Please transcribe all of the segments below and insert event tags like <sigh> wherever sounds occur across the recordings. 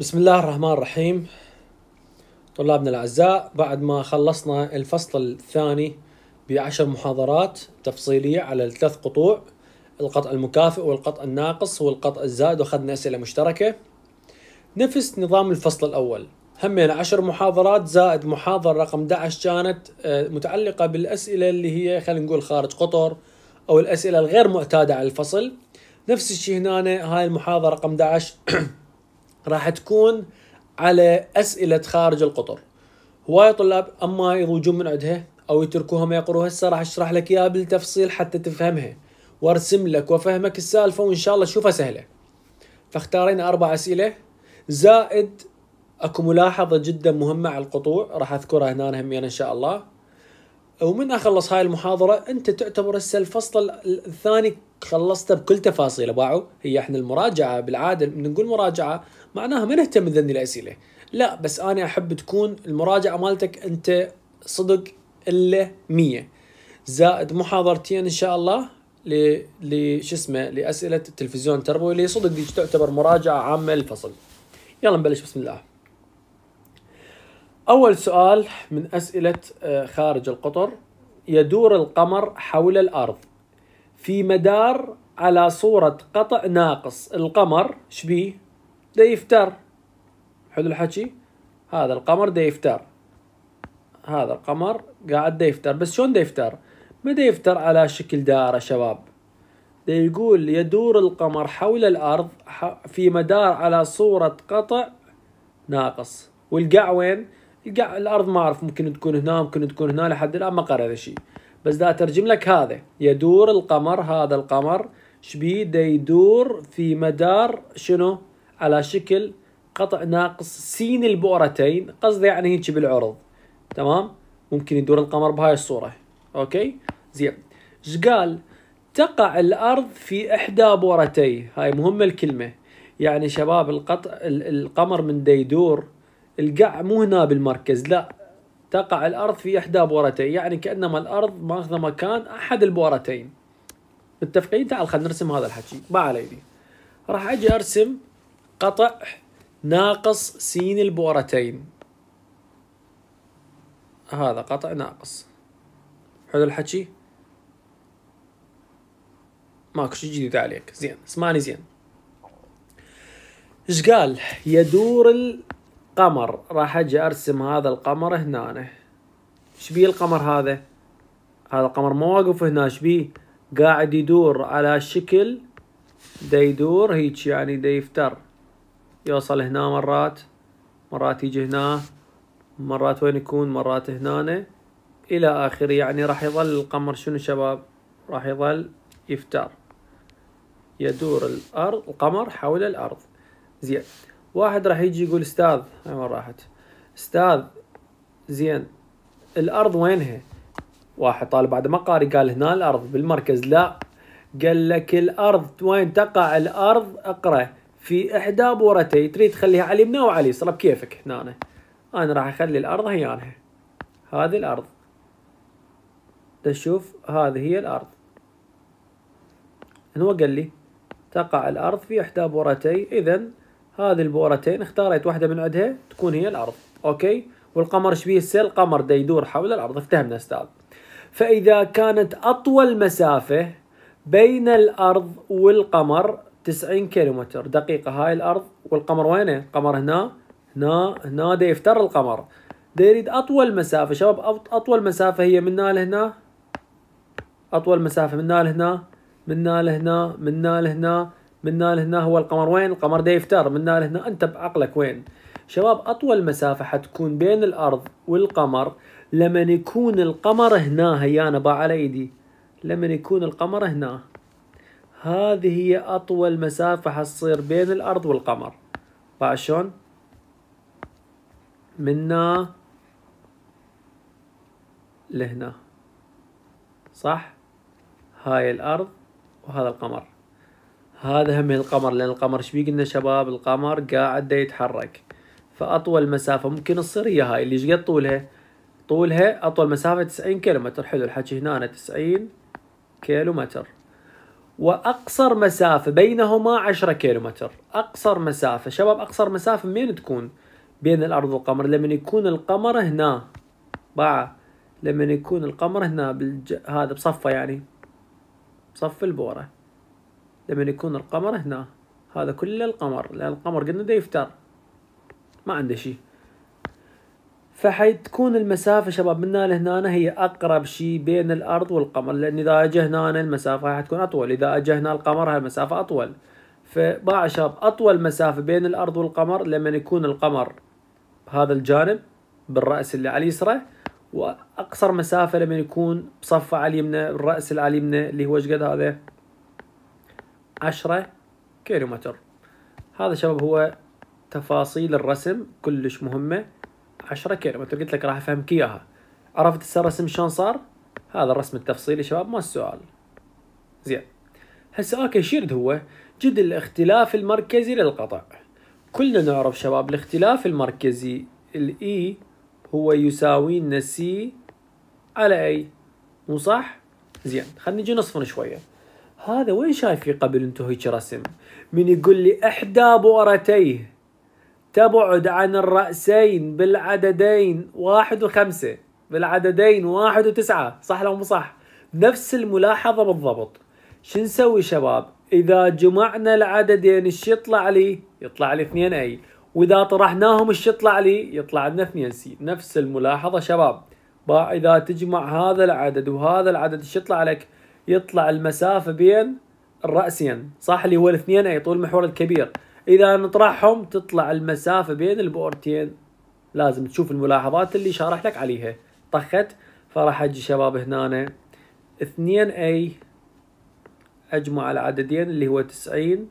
بسم الله الرحمن الرحيم طلابنا الأعزاء بعد ما خلصنا الفصل الثاني بعشر محاضرات تفصيلية على الثلاث قطوع القطع المكافئ والقطع الناقص والقطع الزائد وأخذنا أسئلة مشتركة نفس نظام الفصل الأول همين عشر محاضرات زائد محاضرة رقم 11 كانت آه، متعلقة بالأسئلة اللي هي خلينا نقول خارج قطر أو الأسئلة الغير معتادة على الفصل نفس الشيء هنا هاي المحاضرة رقم 11 راح تكون على اسئله خارج القطر هواي طلاب اما يضوجون من عندها او يتركوها ما يقروها هسه راح اشرح لك اياها بالتفصيل حتى تفهمها وارسم لك وافهمك السالفه وان شاء الله تشوفها سهله فاختارينا اربع اسئله زائد اكو ملاحظه جدا مهمه على القطوع راح اذكرها هنا همين ان شاء الله ومن اخلص هاي المحاضره انت تعتبر هسه الفصل الثاني خلصته بكل تفاصيله باعو هي احنا المراجعه بالعاده بنقول مراجعه معناها ما نهتم بذني الاسئله لا بس انا احب تكون المراجعه مالتك انت صدق الا 100 زائد محاضرتين ان شاء الله ل ل شو اسمه لاسئله التلفزيون التربوي اللي صدق دي تعتبر مراجعه عامه للفصل. يلا نبلش بسم الله. اول سؤال من اسئله آه، خارج القطر يدور القمر حول الارض في مدار على صوره قطع ناقص القمر شبيه دا يفتر حلو الحكي هذا القمر دا يفتر هذا القمر قاعد دا يفتر بس شلون دا يفتر ما ديفتر يفتر على شكل دائرة شباب دا يقول يدور القمر حول الأرض في مدار على صورة قطع ناقص والقاع وين؟ القاع الأرض ما أعرف ممكن تكون هنا ممكن تكون هنا لحد الآن ما قرر هذا الشيء بس دا أترجم لك هذا يدور القمر هذا القمر شبيه دا يدور في مدار شنو؟ على شكل قطع ناقص س البؤرتين قصدي يعني هيك بالعرض تمام ممكن يدور القمر بهاي الصورة اوكي زين ايش قال تقع الارض في احدى بؤرتيه هاي مهمة الكلمة يعني شباب القطع القمر من يدور القع مو هنا بالمركز لا تقع الارض في احدى بؤرتيه يعني كانما الارض ماخذه مكان احد البؤرتين متفقين تعال خلينا نرسم هذا الحكي ما علي راح اجي ارسم قطع ناقص س البورتين هذا قطع ناقص حلو الحكي ماكو شيء جديد عليك زين اسمعني زين ايش قال يدور القمر راح اجي ارسم هذا القمر هنا ايش بيه القمر هذا هذا القمر ما واقف هنا ايش بيه قاعد يدور على شكل دا يدور هيك يعني دا يفتر يوصل هنا مرات مرات يجي هنا مرات وين يكون مرات هنا الى اخره يعني راح يظل القمر شنو شباب راح يظل يفتر يدور الارض القمر حول الارض زين واحد راح يجي يقول استاذ هاي وين راحت استاذ زين الارض وينها واحد طالب بعد ما قاري قال هنا الارض بالمركز لا قال لك الارض وين تقع الارض اقرأ في احدى بورتي تريد تخليها على اليمنى وعلى اليسرى طيب، بكيفك هنا أنا, راح اخلي الارض هي انا هذه الارض تشوف هذه هي الارض هو قال لي تقع الارض في احدى بورتي اذا هذه البورتين اختاريت واحده من عندها تكون هي الارض اوكي والقمر شبيه السيل القمر دا يدور حول الارض افتهمنا استاذ فاذا كانت اطول مسافه بين الارض والقمر 90 كيلومتر دقيقة هاي الأرض والقمر وينه؟ القمر هنا هنا هنا دا يفتر القمر دا يريد أطول مسافة شباب أطول مسافة هي من لهنا أطول مسافة من لهنا من لهنا من لهنا من لهنا هو القمر وين؟ القمر دا يفتر من لهنا أنت بعقلك وين؟ شباب أطول مسافة حتكون بين الأرض والقمر لمن يكون القمر هنا هي أنا على إيدي لمن يكون القمر هنا هذه هي أطول مسافة حتصير بين الأرض والقمر طبعا شلون؟ منا لهنا صح؟ هاي الأرض وهذا القمر هذا هم القمر لأن القمر ايش قلنا شباب القمر قاعد يتحرك فأطول مسافة ممكن تصير هي هاي اللي شقد طولها؟ طولها أطول مسافة 90 كيلومتر حلو الحكي هنا أنا 90 كيلومتر واقصر مسافه بينهما 10 كيلومتر اقصر مسافه شباب اقصر مسافه منين تكون بين الارض والقمر لما يكون القمر هنا باع لما يكون القمر هنا بالج... هذا بصفه يعني بصف البوره لما يكون القمر هنا هذا كله القمر لان القمر قلنا ده يفتر ما عنده شيء فحتكون المسافة شباب من لهنا هي أقرب شيء بين الأرض والقمر لأن إذا أجى هنا المسافة حتكون أطول إذا أجى هنا القمر المسافة أطول فباع شباب أطول مسافة بين الأرض والقمر لما يكون القمر بهذا الجانب بالرأس اللي على اليسرى وأقصر مسافة لما يكون بصفة على اليمنى بالرأس اللي على اليمنى اللي هو قد هذا عشرة كيلومتر هذا شباب هو تفاصيل الرسم كلش مهمة 10 كيلو مثل قلت لك راح افهمك اياها عرفت الرسم شلون صار هذا الرسم التفصيلي شباب ما السؤال زين هسه اوكي شيرد هو جد الاختلاف المركزي للقطع كلنا نعرف شباب الاختلاف المركزي الاي e هو يساوي لنا سي على اي مو صح زين خلينا نجي نصفن شويه هذا وين شايف في قبل انتو هيك رسم من يقول لي احدى بؤرتيه تبعد عن الرأسين بالعددين واحد وخمسة بالعددين واحد وتسعة صح لو مو صح نفس الملاحظة بالضبط شو نسوي شباب إذا جمعنا العددين الش يطلع لي يطلع لي 2 أي وإذا طرحناهم الش يطلع لي يطلع لنا 2 سي نفس الملاحظة شباب إذا تجمع هذا العدد وهذا العدد ايش يطلع لك؟ يطلع المسافة بين الرأسين صح اللي هو الاثنين أي طول المحور الكبير اذا نطرحهم تطلع المسافه بين البؤرتين لازم تشوف الملاحظات اللي شارح لك عليها طخت فراح اجي شباب هنا 2 اي اجمع العددين اللي هو 90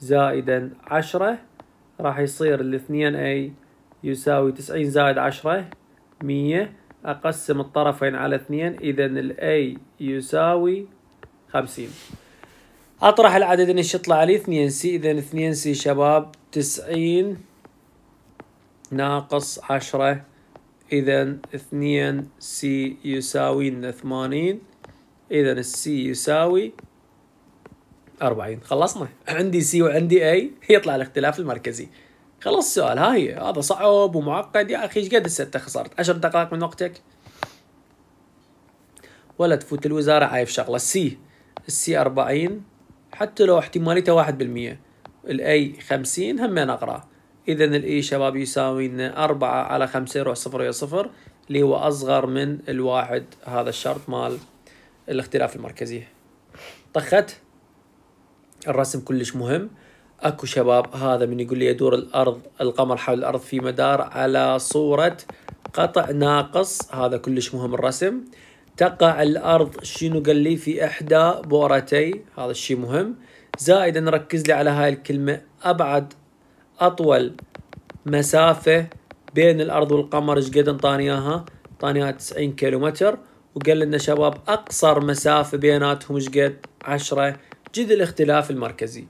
زائدا 10 راح يصير ال 2 اي يساوي 90 زائد 10 100 اقسم الطرفين على 2 اذا الاي يساوي 50 اطرح العدد ايش يطلع لي 2 سي اذا 2 سي شباب 90 ناقص 10 اذا 2 سي يساوي 80 اذا السي يساوي 40 خلصنا <clears throat> عندي سي وعندي اي يطلع الاختلاف المركزي خلص السؤال ها هي هذا صعب ومعقد يا اخي ايش قد هسه انت خسرت 10 دقائق من وقتك ولا تفوت الوزاره عايف شغله السي السي 40 حتى لو احتماليته واحد بالمية الاي خمسين هم نقرأ اذا الاي e شباب يساوي لنا أربعة على خمسة يروح صفر إلى صفر اللي هو أصغر من الواحد هذا الشرط مال الاختلاف المركزي طخت الرسم كلش مهم اكو شباب هذا من يقول لي يدور الارض القمر حول الارض في مدار على صوره قطع ناقص هذا كلش مهم الرسم تقع الأرض شنو قال لي في إحدى بورتي هذا الشيء مهم زائد نركز لي على هاي الكلمة أبعد أطول مسافة بين الأرض والقمر إيش قد انطاني إياها؟ انطاني إياها 90 كيلومتر وقال لنا شباب أقصر مسافة بيناتهم إيش قد؟ 10 جد الاختلاف المركزي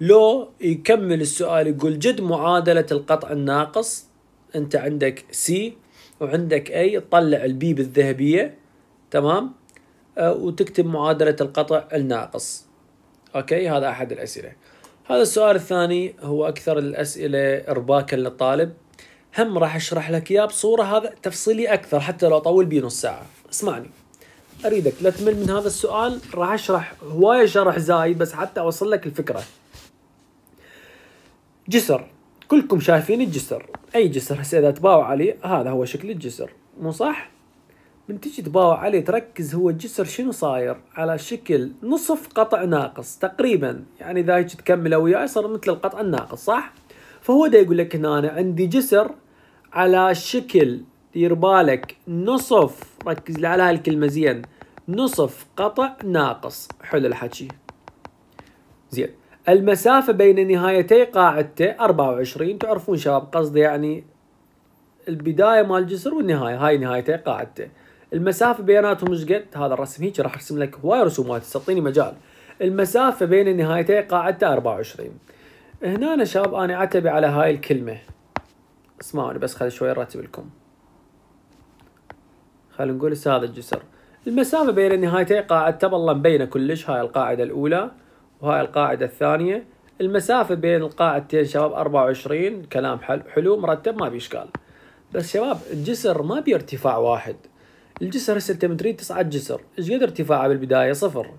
لو يكمل السؤال يقول جد معادلة القطع الناقص أنت عندك سي وعندك أي تطلع البي بالذهبية تمام آه، وتكتب معادلة القطع الناقص أوكي هذا أحد الأسئلة هذا السؤال الثاني هو أكثر الأسئلة إرباكا للطالب هم راح أشرح لك إياه بصورة هذا تفصيلي أكثر حتى لو أطول بيه نص ساعة اسمعني أريدك لا تمل من هذا السؤال راح أشرح هواية شرح زايد بس حتى أوصل لك الفكرة جسر كلكم شايفين الجسر أي جسر هسه إذا تباوع عليه هذا هو شكل الجسر مو صح؟ من تجي تباوع عليه تركز هو الجسر شنو صاير على شكل نصف قطع ناقص تقريبا يعني اذا هيك تكمله وياي صار مثل القطع الناقص صح فهو دا يقول لك هنا أنا عندي جسر على شكل دير بالك نصف ركز لي على هالكلمه زين نصف قطع ناقص حلو الحكي زين المسافه بين نهايتي قاعدته 24 تعرفون شباب قصدي يعني البدايه مال الجسر والنهايه هاي نهايته قاعدته المسافه بيناتهم ايش قد هذا الرسم هيك راح ارسم لك هواي رسومات تعطيني مجال المسافه بين النهايتين قاعدتها 24 هنا أنا شباب انا اعتبي على هاي الكلمه اسمعوني بس خلي شوي ارتب لكم خلينا نقول هسه هذا الجسر المسافه بين النهايتين قاعدتها والله مبينه كلش هاي القاعده الاولى وهاي القاعده الثانيه المسافة بين القاعدتين شباب 24 كلام حلو مرتب ما بيشكال بس شباب الجسر ما بارتفاع واحد الجسر ستة مترين تصعد جسر ايش قد ارتفاعه بالبداية صفر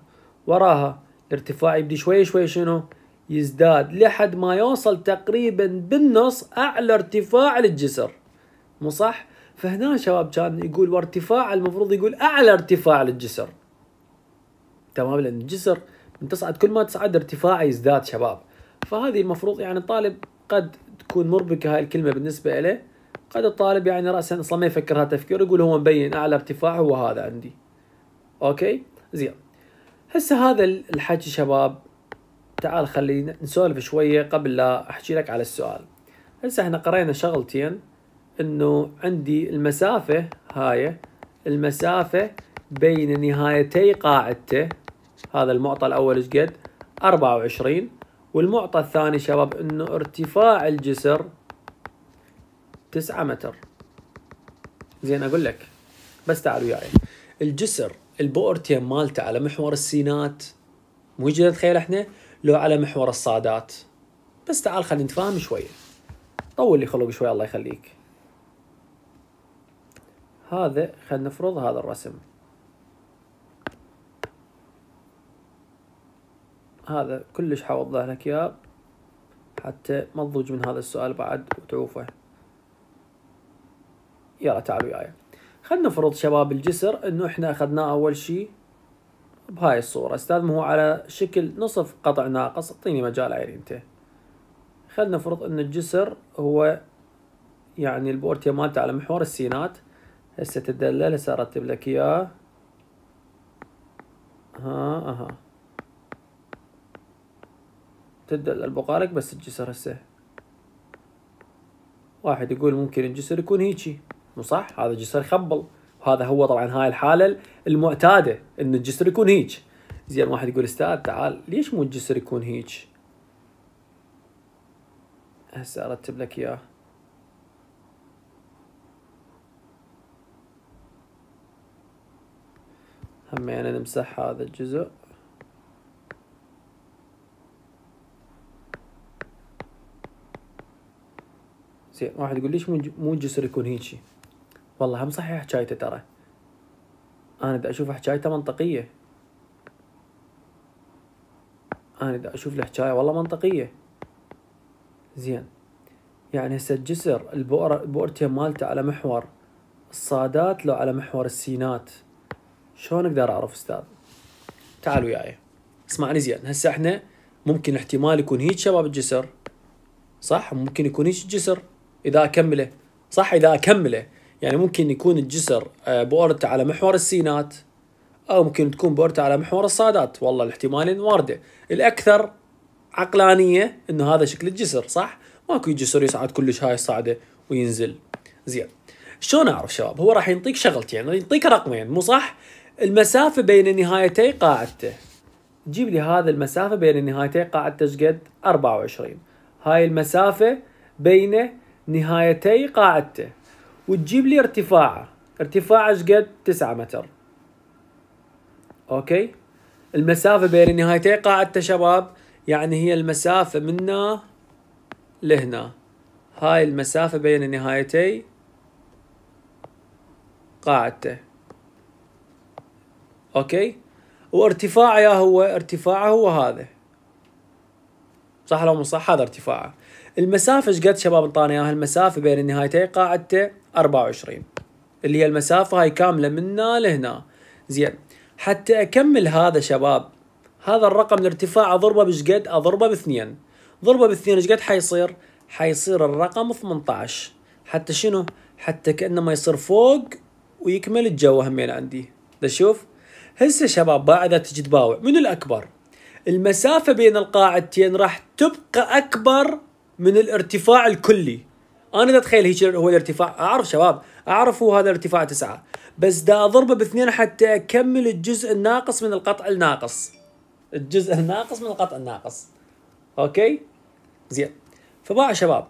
وراها الارتفاع يبدي شوي شوي شنو يزداد لحد ما يوصل تقريبا بالنص اعلى ارتفاع للجسر مو صح فهنا شباب كان يقول وارتفاع المفروض يقول اعلى ارتفاع للجسر تمام لان الجسر من تصعد كل ما تصعد ارتفاعه يزداد شباب فهذه المفروض يعني الطالب قد تكون مربكه هاي الكلمه بالنسبه اليه. قد الطالب يعني راسا اصلا ما يفكر هذا التفكير يقول هو مبين اعلى ارتفاع هو هذا عندي اوكي زين هسه هذا الحكي شباب تعال خلينا نسولف شويه قبل لا احكي لك على السؤال هسه احنا قرينا شغلتين انه عندي المسافه هاي المسافه بين نهايتي قاعدته هذا المعطى الاول ايش قد 24 والمعطى الثاني شباب انه ارتفاع الجسر 9 متر زين اقول لك بس تعال وياي الجسر البؤرتين مالته على محور السينات مو جدا نتخيل احنا لو على محور الصادات بس تعال خلينا نتفاهم شويه طول لي خلق شوي الله يخليك هذا خلينا نفرض هذا الرسم هذا كلش حوضح لك يا حتى ما تضوج من هذا السؤال بعد وتعوفه يلا تعالوا وياي خلينا نفرض شباب الجسر انه احنا اخذناه اول شيء بهاي الصورة استاذ ما هو على شكل نصف قطع ناقص اعطيني مجال عيني انت خلينا نفرض ان الجسر هو يعني البورتيه مالته على محور السينات هسه تدلل هسه ارتب لك اياه ها اها تدلل بقالك بس الجسر هسه واحد يقول ممكن الجسر يكون هيجي مو صح؟ هذا جسر يخبل وهذا هو طبعا هاي الحاله المعتاده ان الجسر يكون هيك زين واحد يقول استاذ تعال ليش مو الجسر يكون هيك؟ هسه ارتب لك اياه همينا نمسح هذا الجزء زين واحد يقول ليش مو مو الجسر يكون هيجي والله هم صحيح حكايته ترى انا دا اشوف حكايته منطقيه انا دا اشوف الحكايه والله منطقيه زين يعني هسه الجسر البؤرة بؤرته مالته على محور الصادات لو على محور السينات شلون اقدر اعرف استاذ تعال وياي اسمعني زين هسه احنا ممكن احتمال يكون هيك شباب الجسر صح ممكن يكون هيك الجسر اذا اكمله صح اذا اكمله يعني ممكن يكون الجسر آه، بؤرته على محور السينات أو ممكن تكون بؤرته على محور الصادات والله الاحتمالين واردة الأكثر عقلانية إنه هذا شكل الجسر صح؟ ماكو جسر يصعد كلش هاي الصعدة وينزل زين شلون أعرف شباب هو راح يعطيك شغلتين يعني يعطيك رقمين مو صح؟ المسافة بين نهايتي قاعدته جيب لي هذا المسافة بين نهايتي قاعدته قد؟ 24 هاي المسافة بين نهايتي قاعدته وتجيب لي ارتفاعه ارتفاعه اشقد تسعة 9 متر اوكي المسافة بين نهايتي قاعدته شباب يعني هي المسافة منا لهنا هاي المسافة بين نهايتي قاعدته اوكي وارتفاعه يا هو ارتفاعه هو هذا صح لو مو صح هذا ارتفاعه المسافه ايش قد شباب انطاني اياها المسافه بين نهايتي قاعدته 24 اللي هي المسافه هاي كامله من هنا لهنا زين حتى اكمل هذا شباب هذا الرقم الارتفاع اضربه بايش قد اضربه باثنين ضربه باثنين ايش قد حيصير حيصير الرقم 18 حتى شنو حتى كانما يصير فوق ويكمل الجو همين عندي تشوف هسه شباب بعد تجي تباوع من الاكبر المسافه بين القاعدتين راح تبقى اكبر من الارتفاع الكلي انا اتخيل هيك هو الارتفاع اعرف شباب اعرف هو هذا الارتفاع تسعة بس دا اضربه باثنين حتى اكمل الجزء الناقص من القطع الناقص الجزء الناقص من القطع الناقص اوكي زين فباع شباب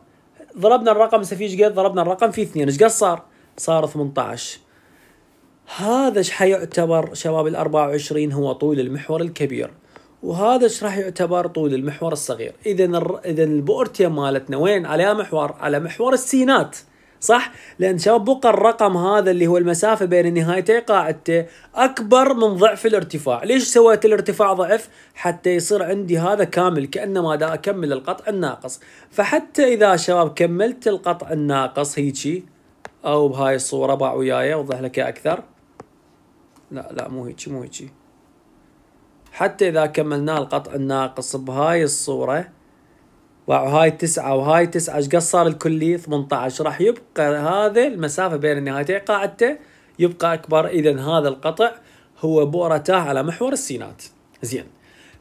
ضربنا الرقم في قد ضربنا الرقم في اثنين ايش قد صار صار 18 هذا ايش حيعتبر شباب ال 24 هو طول المحور الكبير وهذا ايش راح يعتبر طول المحور الصغير اذا اذا البؤرتيا مالتنا وين على محور على محور السينات صح لان شباب بقى الرقم هذا اللي هو المسافه بين نهايتي قاعدته اكبر من ضعف الارتفاع ليش سويت الارتفاع ضعف حتى يصير عندي هذا كامل كانما دا اكمل القطع الناقص فحتى اذا شباب كملت القطع الناقص هيجي او بهاي الصوره باع وياي اوضح لك اكثر لا لا مو هيجي مو هيجي حتى إذا كملناه القطع الناقص بهاي الصورة وهاي تسعة وهاي تسعة ايش قد صار الكلي 18 راح يبقى هذا المسافة بين النهايتين إيه قاعدته يبقى أكبر إذا هذا القطع هو تاه على محور السينات زين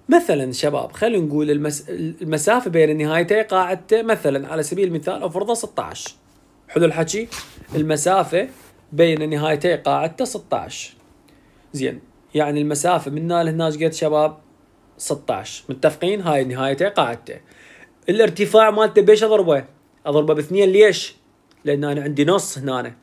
مثلا شباب خلينا نقول المس... المسافة بين النهايتين إيه قاعدته مثلا على سبيل المثال أفرضه 16 حلو الحكي المسافة بين النهايتين إيه قاعدته 16 زين يعني المسافة من لهنا قد شباب 16 متفقين هاي نهايته قاعدته الارتفاع مالته بيش اضربه اضربه باثنين ليش لان انا عندي نص هنا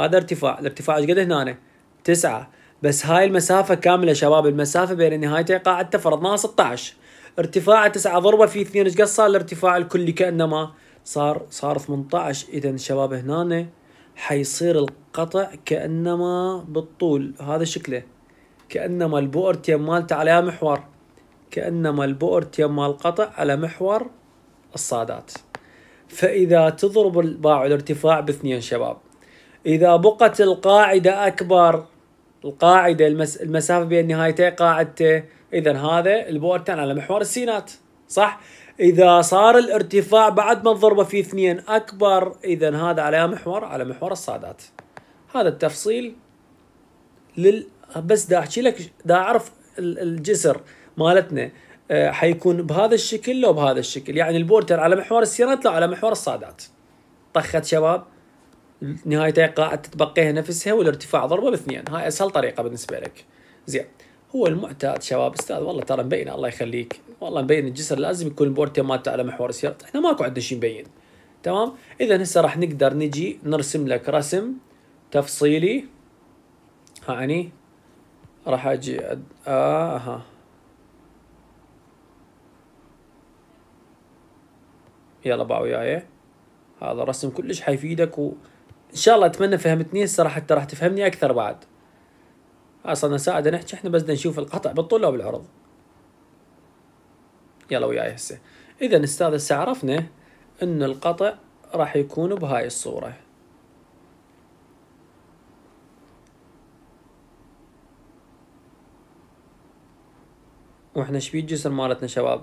هذا ارتفاع الارتفاع ايش قد هنا تسعة بس هاي المسافة كاملة شباب المسافة بين نهايته قاعدته فرضناها 16 ارتفاع 9 ضربة في 2 ايش قد صار الارتفاع الكلي كأنما صار صار 18 اذا شباب هنا حيصير القطع كأنما بالطول هذا شكله كأنما البؤر تيم مالته على محور كأنما البؤر تيم مال قطع على محور الصادات فإذا تضرب الباع الارتفاع باثنين شباب إذا بقت القاعدة أكبر القاعدة المس... المسافة بين نهايتي قاعدته إذا هذا البؤر تان على محور السينات صح؟ إذا صار الارتفاع بعد ما الضربة في اثنين أكبر إذا هذا على محور على محور الصادات هذا التفصيل لل بس دا احكي لك دا اعرف الجسر مالتنا آه، حيكون بهذا الشكل لو بهذا الشكل يعني البورتر على محور السيارات لا على محور الصادات طخت شباب نهايتها قاعد تتبقيها نفسها والارتفاع ضربه باثنين هاي اسهل طريقه بالنسبه لك زين هو المعتاد شباب استاذ والله ترى مبين الله يخليك والله مبين الجسر لازم يكون البورتر مالته على محور السيارات احنا ماكو عندنا شيء مبين تمام اذا هسه راح نقدر نجي نرسم لك رسم تفصيلي هاني راح اجي أد... آه ها يلا باع وياي هذا الرسم كلش حيفيدك وان شاء الله اتمنى فهمتني هسه راح حتى راح تفهمني اكثر بعد اصلا ساعة نحكي احنا بس نشوف القطع بالطول او بالعرض يلا وياي هسه اذا استاذ هسه عرفنا ان القطع راح يكون بهاي الصورة واحنا شبي الجسر مالتنا شباب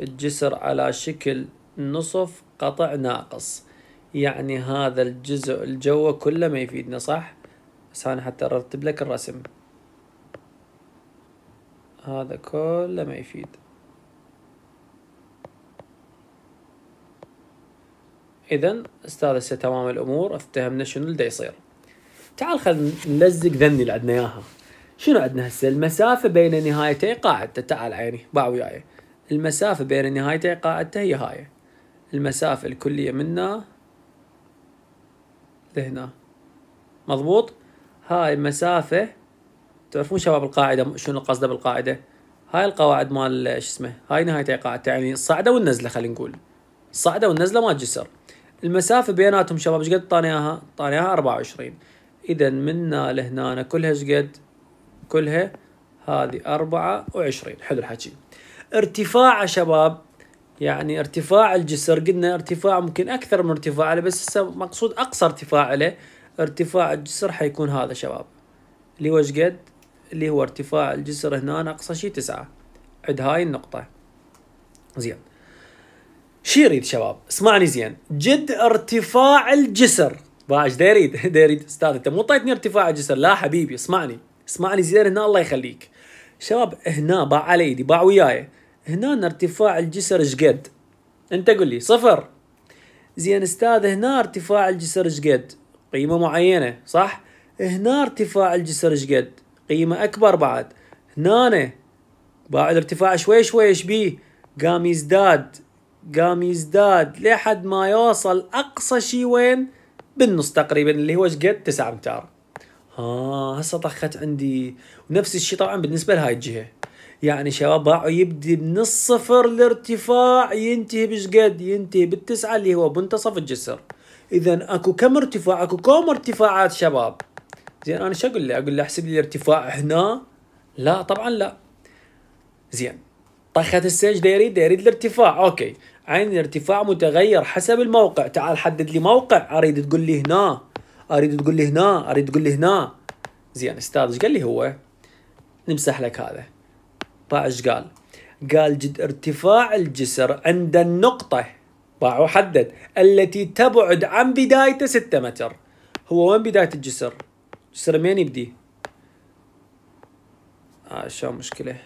الجسر على شكل نصف قطع ناقص يعني هذا الجزء الجوه كله ما يفيدنا صح بس انا حتى ارتب لك الرسم هذا كله ما يفيد اذا استاذ هسه تمام الامور افتهمنا شنو اللي يصير تعال خل نلزق ذني اللي عندنا اياها شنو عندنا هسه المسافة بين نهايتي قاعدته تعال عيني باع وياي المسافة بين نهايتي قاعدته هي هاي المسافة الكلية منا لهنا مضبوط هاي المسافة تعرفون شباب القاعدة شنو قصده بالقاعدة هاي القواعد مال شو اسمه هاي نهايتي قاعدته يعني الصعدة والنزلة خلينا نقول الصعدة والنزلة مال الجسر المسافة بيناتهم شباب ايش قد طانياها؟ طانياها 24 اذا منا لهنا كلها ايش كلها هذه أربعة وعشرين حلو الحكي ارتفاعه شباب يعني ارتفاع الجسر قلنا ارتفاع ممكن أكثر من ارتفاع له بس هسه مقصود أقصى ارتفاع له ارتفاع الجسر حيكون هذا شباب اللي هو قد اللي هو ارتفاع الجسر هنا أقصى شيء تسعة عد هاي النقطة زين شي يريد شباب اسمعني زين جد ارتفاع الجسر باش دا يريد <laughs> دا يريد استاذ انت مو طيتني ارتفاع الجسر لا حبيبي اسمعني اسمعني زين هنا الله يخليك شباب هنا باع على يدي باع وياي هنا ارتفاع الجسر شقد انت قل لي صفر زين استاذ هنا ارتفاع الجسر شقد قيمة معينة صح هنا ارتفاع الجسر شقد قيمة أكبر بعد هنا بعد ارتفاع شوي شوي ايش بيه قام يزداد قام يزداد لحد ما يوصل أقصى شي وين بالنص تقريبا اللي هو شقد 9 امتار اه هسه طخت عندي ونفس الشيء طبعا بالنسبه لهاي الجهه يعني شباب باعوا يبدي من الصفر الارتفاع ينتهي بشقد ينتهي بالتسعه اللي هو منتصف الجسر اذا اكو كم ارتفاع اكو كم ارتفاعات شباب زين انا شو اقول له اقول له احسب لي الارتفاع هنا لا طبعا لا زين طخت السجده يريد يريد الارتفاع اوكي عين الارتفاع متغير حسب الموقع تعال حدد لي موقع اريد تقول لي هنا اريد تقول لي هنا اريد تقول لي هنا زين استاذ ايش قال لي هو نمسح لك هذا باع ايش قال قال جد ارتفاع الجسر عند النقطة باع وحدد التي تبعد عن بدايته 6 متر هو وين بداية الجسر؟ جسر منين يبدي؟ آه شو مشكلة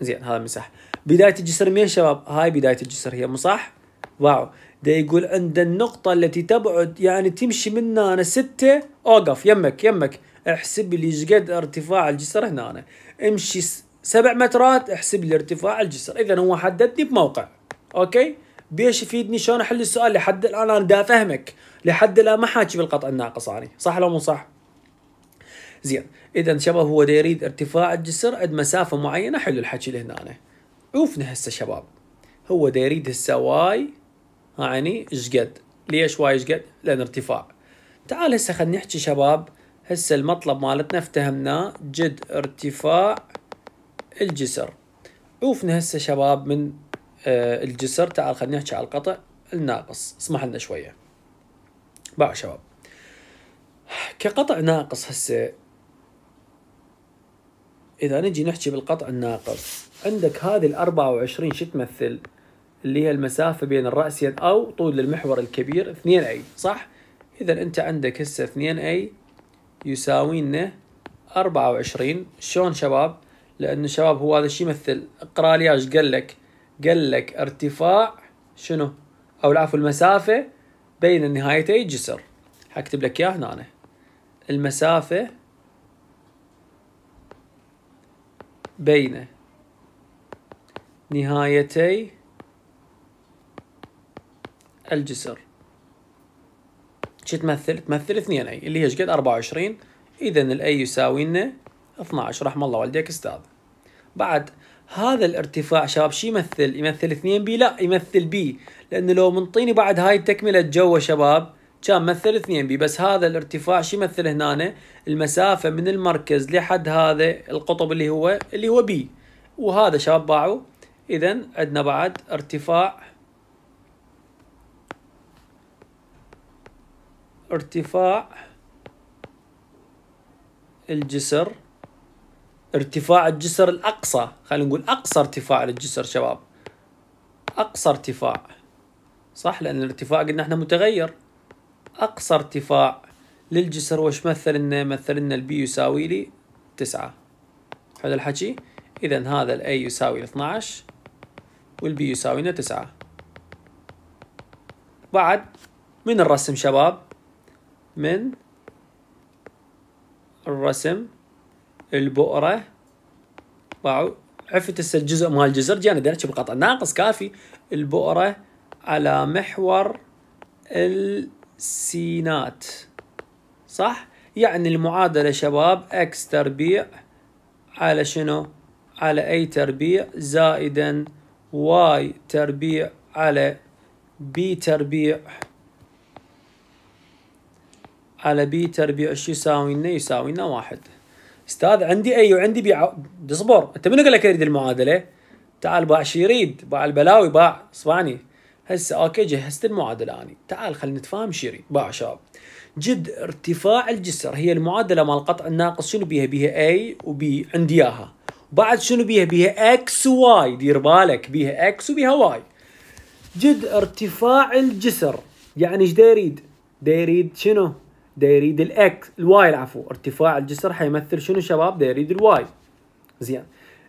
زين هذا مسح بداية الجسر منين شباب؟ هاي بداية الجسر هي مو صح؟ باعوا ده يقول عند النقطة التي تبعد يعني تمشي منها أنا ستة أوقف يمك يمك احسب لي ايش قد ارتفاع الجسر هنا أنا امشي سبع مترات احسب لي ارتفاع الجسر إذا هو حددني بموقع أوكي بيش يفيدني شلون أحل السؤال لحد الآن أنا دا أفهمك لحد الآن ما حاكي بالقطع الناقص أنا صح لو مو صح؟ زين إذا شباب هو دا يريد ارتفاع الجسر عند مسافة معينة حلو الحكي لهنا أنا عوفنا هسه شباب هو دا يريد هسه واي يعني شقد ليش واي شقد لان ارتفاع تعال هسه خلينا نحكي شباب هسه المطلب مالتنا افتهمناه جد ارتفاع الجسر عوفنا هسه شباب من آه الجسر تعال خلينا نحكي على القطع الناقص اسمح لنا شويه باع شباب كقطع ناقص هسه اذا نجي نحكي بالقطع الناقص عندك هذه ال 24 شو تمثل؟ اللي هي المسافه بين الراسين او طول المحور الكبير 2 اي صح اذا انت عندك هسه 2 اي يساوي لنا 24 شلون شباب لانه شباب هو هذا الشيء يمثل اقرا لي ايش قال لك قال لك ارتفاع شنو او العفو المسافه بين نهايتي جسر حكتب لك اياه هنا المسافه بين نهايتي الجسر شو تمثل؟ تمثل اثنين اي اللي هي ايش قد 24 اذا الاي يساوي لنا 12 رحم الله والديك استاذ بعد هذا الارتفاع شباب شو يمثل؟ يمثل 2 بي؟ لا يمثل بي لانه لو منطيني بعد هاي التكمله جوا شباب كان مثل 2 بي بس هذا الارتفاع شو يمثل هنا؟ المسافه من المركز لحد هذا القطب اللي هو اللي هو بي وهذا شباب باعوا اذا عندنا بعد ارتفاع ارتفاع الجسر ارتفاع الجسر الأقصى خلينا نقول أقصى ارتفاع للجسر شباب أقصى ارتفاع صح لأن الارتفاع قلنا احنا متغير أقصى ارتفاع للجسر وش مثل لنا مثل لنا البي يساوي لي تسعة هذا الحكي إذا هذا الاي يساوي 12 والبي يساوي لنا تسعة بعد من الرسم شباب من الرسم البؤرة طلعوا عفت هسه الجزء مال الجزر جانا درجة بقطع ناقص كافي البؤرة على محور السينات صح؟ يعني المعادلة شباب اكس تربيع على شنو؟ على اي تربيع زائدا واي تربيع على بي تربيع على بي تربيع شو يساوي لنا يساوي لنا واحد استاذ عندي اي وعندي بي اصبر انت من قال لك اريد المعادله تعال باع شي يريد باع البلاوي باع اسمعني هسه اوكي جهزت المعادله اني تعال خلينا نتفاهم شي يريد باع شباب جد ارتفاع الجسر هي المعادله مال القطع الناقص شنو بيها بيها اي وبي عندي اياها بعد شنو بيها بيها اكس واي دير بالك بيها اكس وبيها واي جد ارتفاع الجسر يعني ايش دا يريد؟ دا يريد شنو؟ ده يريد الاكس الواي العفو ارتفاع الجسر حيمثل شنو شباب ده يريد الواي زين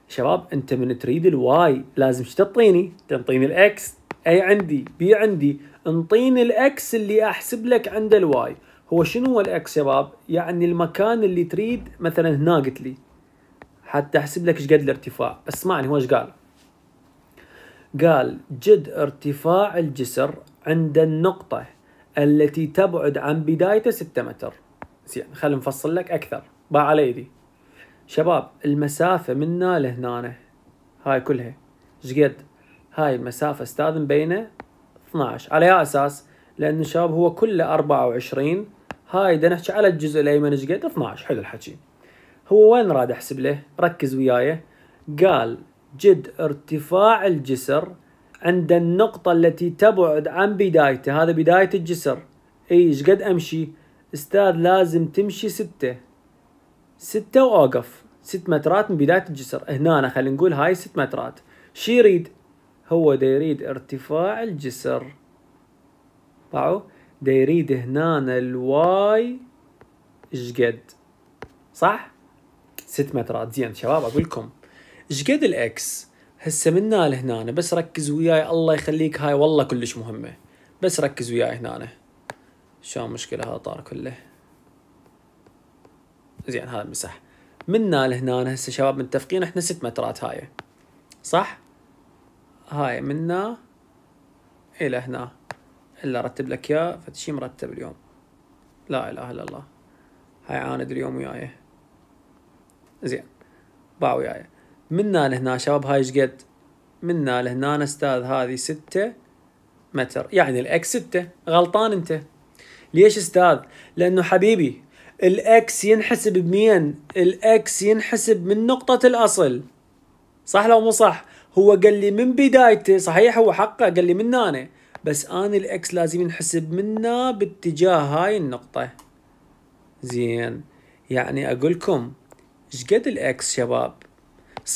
شباب انت من تريد الواي لازم ايش تعطيني تعطيني الاكس اي عندي بي عندي انطيني الاكس اللي احسب لك عنده الواي هو شنو هو الاكس شباب يعني المكان اللي تريد مثلا هنا قلت لي حتى احسب لك ايش قد الارتفاع اسمعني هو ايش قال قال جد ارتفاع الجسر عند النقطه التي تبعد عن بدايته 6 متر زين خلينا نفصل لك اكثر باع على ايدي شباب المسافة منا لهنا هاي كلها شقد هاي المسافة استاذ مبينة 12 على اساس لان شباب هو كله 24 هاي ده نحكي على الجزء الايمن شقد 12 حلو الحكي هو وين راد احسب له ركز وياي قال جد ارتفاع الجسر عند النقطة التي تبعد عن بدايته هذا بداية الجسر اي ايش قد امشي استاذ لازم تمشي ستة ستة واوقف ست مترات من بداية الجسر هنا خلينا نقول هاي ست مترات شي يريد هو دا يريد ارتفاع الجسر طاعوا دا يريد هنا الواي قد صح ست مترات زين شباب اقول لكم قد الاكس هسه من لهنا بس ركز وياي الله يخليك هاي والله كلش مهمه بس ركز وياي هنا شلون مشكله هذا طار كله زين هذا مسح من لهنا هسه شباب متفقين احنا ست مترات هاي صح هاي منا الى هنا الا رتب لك اياه فتشي مرتب اليوم لا اله الا الله هاي عاند اليوم وياي زين باع وياي منا لهنا شباب هاي ايش قد؟ منا لهنا استاذ هذه 6 متر يعني الاكس 6 غلطان انت ليش استاذ؟ لانه حبيبي الاكس ينحسب بمين؟ الاكس ينحسب من نقطة الاصل صح لو مو صح؟ هو قال لي من بدايته صحيح هو حقه قال لي من انا بس انا الاكس لازم ينحسب منا باتجاه هاي النقطة زين يعني اقول لكم ايش قد الاكس شباب؟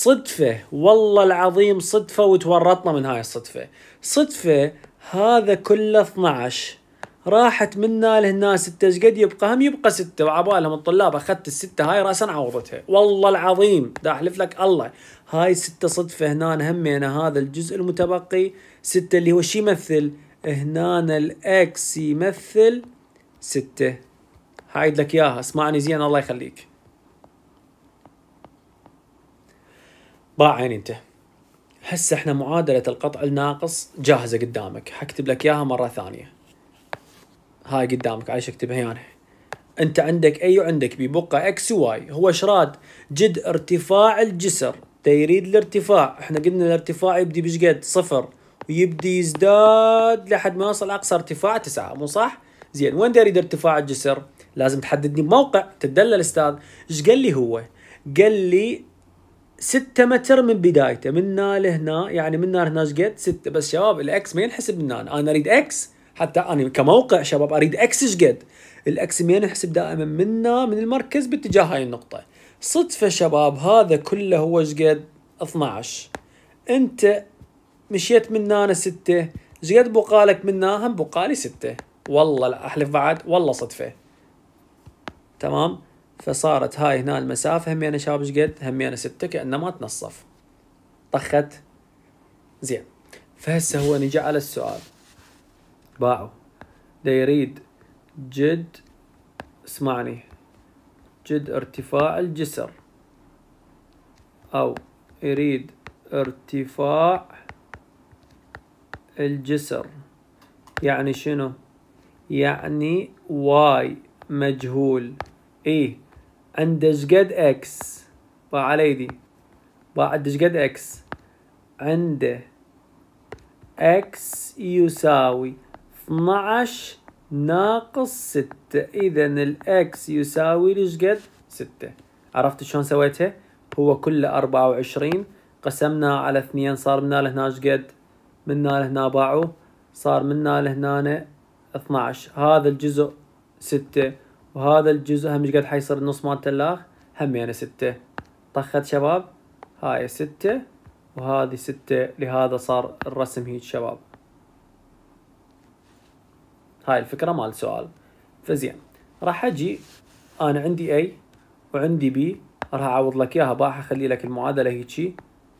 صدفة والله العظيم صدفة وتورطنا من هاي الصدفة صدفة هذا كله 12 راحت منا لهنا ستة ايش قد يبقى هم يبقى ستة وعبالهم الطلاب اخذت الستة هاي راسا عوضتها والله العظيم دا احلف لك الله هاي ستة صدفة هنا همينا هذا الجزء المتبقي ستة اللي هو شي يمثل هنا الاكس يمثل ستة هاي لك اياها اسمعني زين الله يخليك باع يعني انت هسه احنا معادلة القطع الناقص جاهزة قدامك حكتب لك اياها مرة ثانية هاي قدامك عايش اكتبها يعني انت عندك اي وعندك بي اكس وواي هو شراد جد ارتفاع الجسر تيريد الارتفاع احنا قلنا الارتفاع يبدي بشقد صفر ويبدي يزداد لحد ما يوصل اقصى ارتفاع تسعة مو صح؟ زين وين تريد ارتفاع الجسر؟ لازم تحددني بموقع تدلل استاذ ايش قال لي هو؟ قال لي 6 متر من بدايته من لهنا يعني من لهنا شقد 6 بس شباب الاكس ما ينحسب من هنا انا اريد اكس حتى انا كموقع شباب اريد اكس شقد الاكس ما ينحسب دائما منا من المركز باتجاه هاي النقطه صدفه شباب هذا كله هو شقد 12 انت مشيت من هنا 6 شقد بقالك من هنا هم بقالي 6 والله لا احلف بعد والله صدفه تمام فصارت هاي هنا المسافة همينة شاب ايش قد؟ همينة ستة كأنه ما تنصف طخت زين فهسه هو نجي على السؤال باعوا دا يريد جد اسمعني جد ارتفاع الجسر أو يريد ارتفاع الجسر يعني شنو؟ يعني واي مجهول اي عندش قد اكس با علي دي با عند قد اكس عنده اكس يساوي 12 ناقص 6 اذا الاكس يساوي ليش قد 6 عرفت شلون سويتها هو كله 24 قسمنا على اثنين صار منا لهنا ايش قد منا لهنا باعوا صار منا لهنا 12 هذا الجزء 6 وهذا الجزء هم قد حيصير النص مال هم همينه يعني ستة طخت شباب هاي ستة وهذه ستة لهذا صار الرسم هيج شباب هاي الفكرة مال سؤال فزين راح اجي انا عندي اي وعندي بي راح اعوض لك اياها باح اخلي لك المعادلة هيجي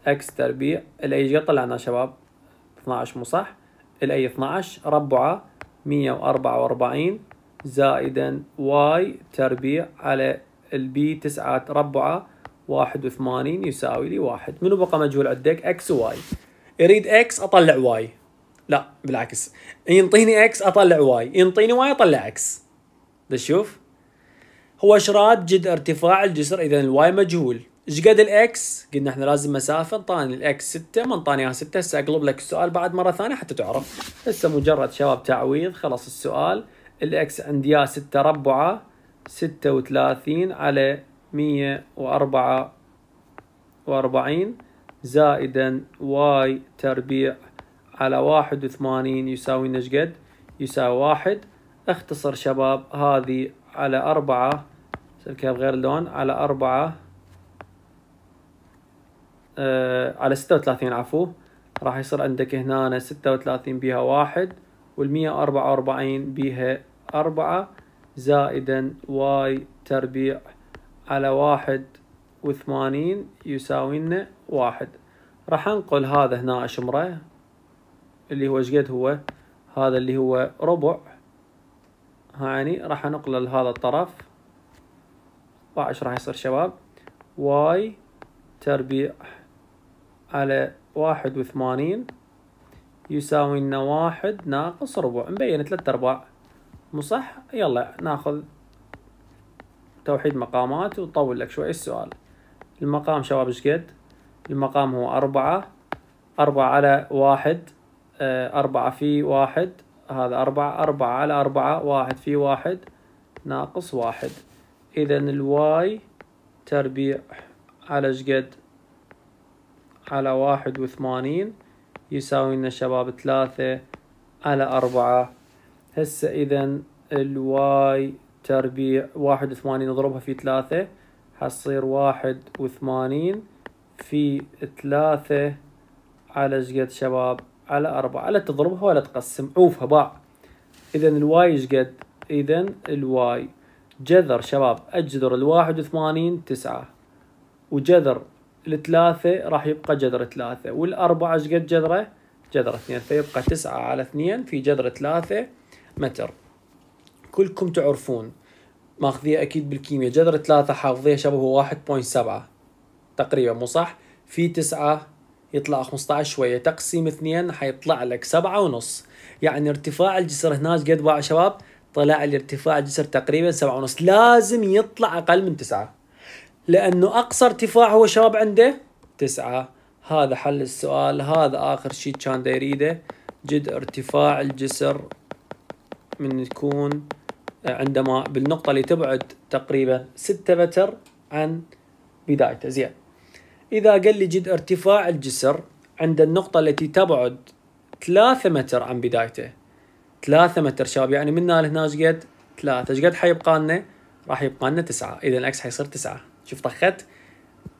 اكس تربيع الاي قد طلعنا شباب 12 مو صح الاي 12 ربعه 144 زائدا واي تربيع على البي تسعة ربعة واحد وثمانين يساوي لي واحد منو بقى مجهول عندك اكس وواي يريد اكس اطلع واي لا بالعكس ينطيني اكس اطلع واي ينطيني واي اطلع اكس بشوف هو اشراد جد ارتفاع الجسر اذا الواي مجهول ايش قد الاكس قلنا احنا لازم مسافه انطاني الاكس 6 ما انطاني اياها 6 هسه اقلب لك السؤال بعد مره ثانيه حتى تعرف هسه مجرد شباب تعويض خلص السؤال الإكس عندي إياه ستة ربعة ستة وثلاثين على مية وأربعة وأربعين زائدا واي تربيع على واحد وثمانين يساوي نشقد يساوي واحد اختصر شباب هذه على أربعة سلكها بغير لون على أربعة آه على ستة وثلاثين عفو راح يصير عندك هنا ستة وثلاثين بيها واحد والمية 144 وأربعين بيها أربعة زائدا واي تربيع على واحد وثمانين يساوي لنا واحد راح انقل هذا هنا شمرة اللي هو شقد هو هذا اللي هو ربع هاني راح انقل لهذا الطرف طاعش راح يصير شباب واي تربيع على واحد وثمانين يساوي لنا واحد ناقص ربع مبين ثلاثة أرباع مو صح؟ يلا ناخذ توحيد مقامات وطول لك شوي السؤال المقام شباب ايش قد؟ المقام هو أربعة أربعة على واحد آه، أربعة في واحد هذا أربعة أربعة على أربعة واحد في واحد ناقص واحد إذا الواي تربيع على ايش قد؟ على واحد وثمانين يساوي لنا شباب ثلاثة على أربعة هسه إذا الواي تربيع واحد وثمانين نضربها في ثلاثة حصير واحد وثمانين في ثلاثة على شقد شباب على أربعة لا تضربها ولا تقسم عوفها باع إذا الواي شقد إذا الواي جذر شباب أجذر الواحد وثمانين تسعة وجذر الثلاثة راح يبقى جذر ثلاثة والأربعة ايش قد جذره؟ جذر اثنين فيبقى تسعة على اثنين في جذر ثلاثة متر كلكم تعرفون ماخذيها أكيد بالكيمياء جذر ثلاثة حافظيها شبه واحد بوينت سبعة تقريبا مو صح؟ في تسعة يطلع 15 شوية تقسيم اثنين حيطلع لك سبعة ونص يعني ارتفاع الجسر هنا قد شباب؟ طلع الارتفاع الجسر تقريبا سبعة ونص لازم يطلع أقل من تسعة لأنه أقصى ارتفاع هو شباب عنده تسعة هذا حل السؤال هذا آخر شيء كان دا يريده جد ارتفاع الجسر من يكون عندما بالنقطة اللي تبعد تقريبا ستة متر عن بدايته زين إذا قال لي جد ارتفاع الجسر عند النقطة التي تبعد ثلاثة متر عن بدايته ثلاثة متر شباب يعني من هنا لهنا ايش قد؟ ثلاثة ايش قد حيبقى لنا؟ راح يبقى لنا تسعة إذا العكس حيصير تسعة شوف طخت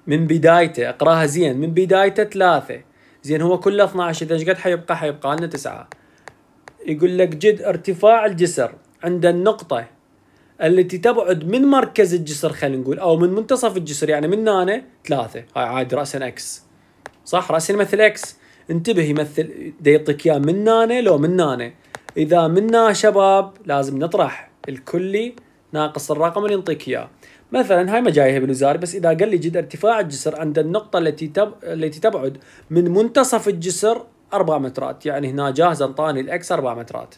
من بدايته اقراها زين من بدايته ثلاثة زين هو كله 12 اذا ايش قد حيبقى حيبقى لنا تسعة يقول لك جد ارتفاع الجسر عند النقطة التي تبعد من مركز الجسر خلينا نقول او من منتصف الجسر يعني من هنا ثلاثة هاي عادي رأسا اكس صح رأسا يمثل اكس انتبه يمثل دا يعطيك اياه من هنا لو من هنا اذا منا شباب لازم نطرح الكلي ناقص الرقم اللي نعطيك اياه مثلا هاي ما جايها بالوزارة بس إذا قال لي جد ارتفاع الجسر عند النقطة التي تب... التي تبعد من منتصف الجسر 4 مترات يعني هنا جاهز انطاني الاكس 4 مترات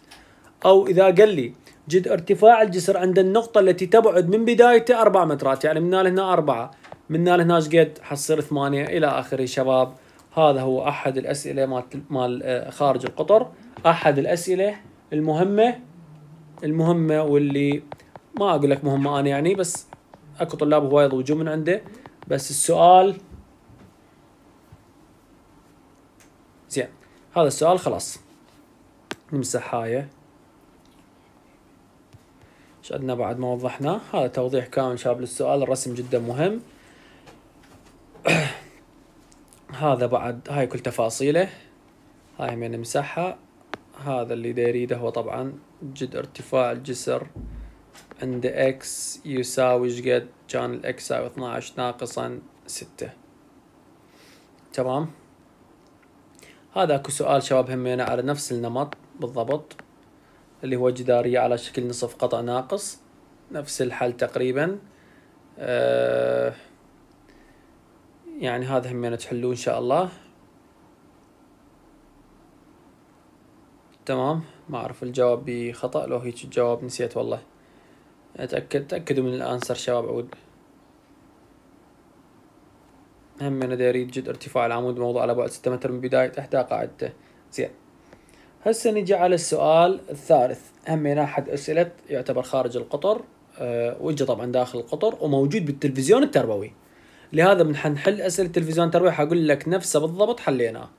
أو إذا قال لي جد ارتفاع الجسر عند النقطة التي تبعد من بدايته 4 مترات يعني من هنا أربعة من هنا قد حصير ثمانية إلى آخره شباب هذا هو أحد الأسئلة مال مال آه، خارج القطر أحد الأسئلة المهمة المهمة واللي ما أقول لك مهمة أنا يعني بس اكو طلاب هواي ويجوا من عنده بس السؤال زين هذا السؤال خلاص نمسح هاي ايش عندنا بعد ما وضحناه هذا توضيح كامل شاب للسؤال الرسم جدا مهم <clears throat> هذا بعد هاي كل تفاصيله هاي من نمسحها هذا اللي دا يريده هو طبعا جد ارتفاع الجسر عند اكس يساوي جد كان x يساوي 12 ناقصا 6 تمام هذا اكو سؤال شباب همينه على نفس النمط بالضبط اللي هو جدارية على شكل نصف قطع ناقص نفس الحل تقريبا أه يعني هذا همينه تحلوه ان شاء الله تمام ما اعرف الجواب بخطأ لو هيك الجواب نسيت والله اتأكد تأكدوا من الانسر شباب عود هم انا أريد جد ارتفاع العمود موضوع على بعد ستة متر من بداية احدى قاعدته زين هسه نجي على السؤال الثالث همينا احد اسئلة يعتبر خارج القطر أه واجى طبعا داخل القطر وموجود بالتلفزيون التربوي لهذا من حنحل اسئله التلفزيون التربوي حقول لك نفسه بالضبط حليناه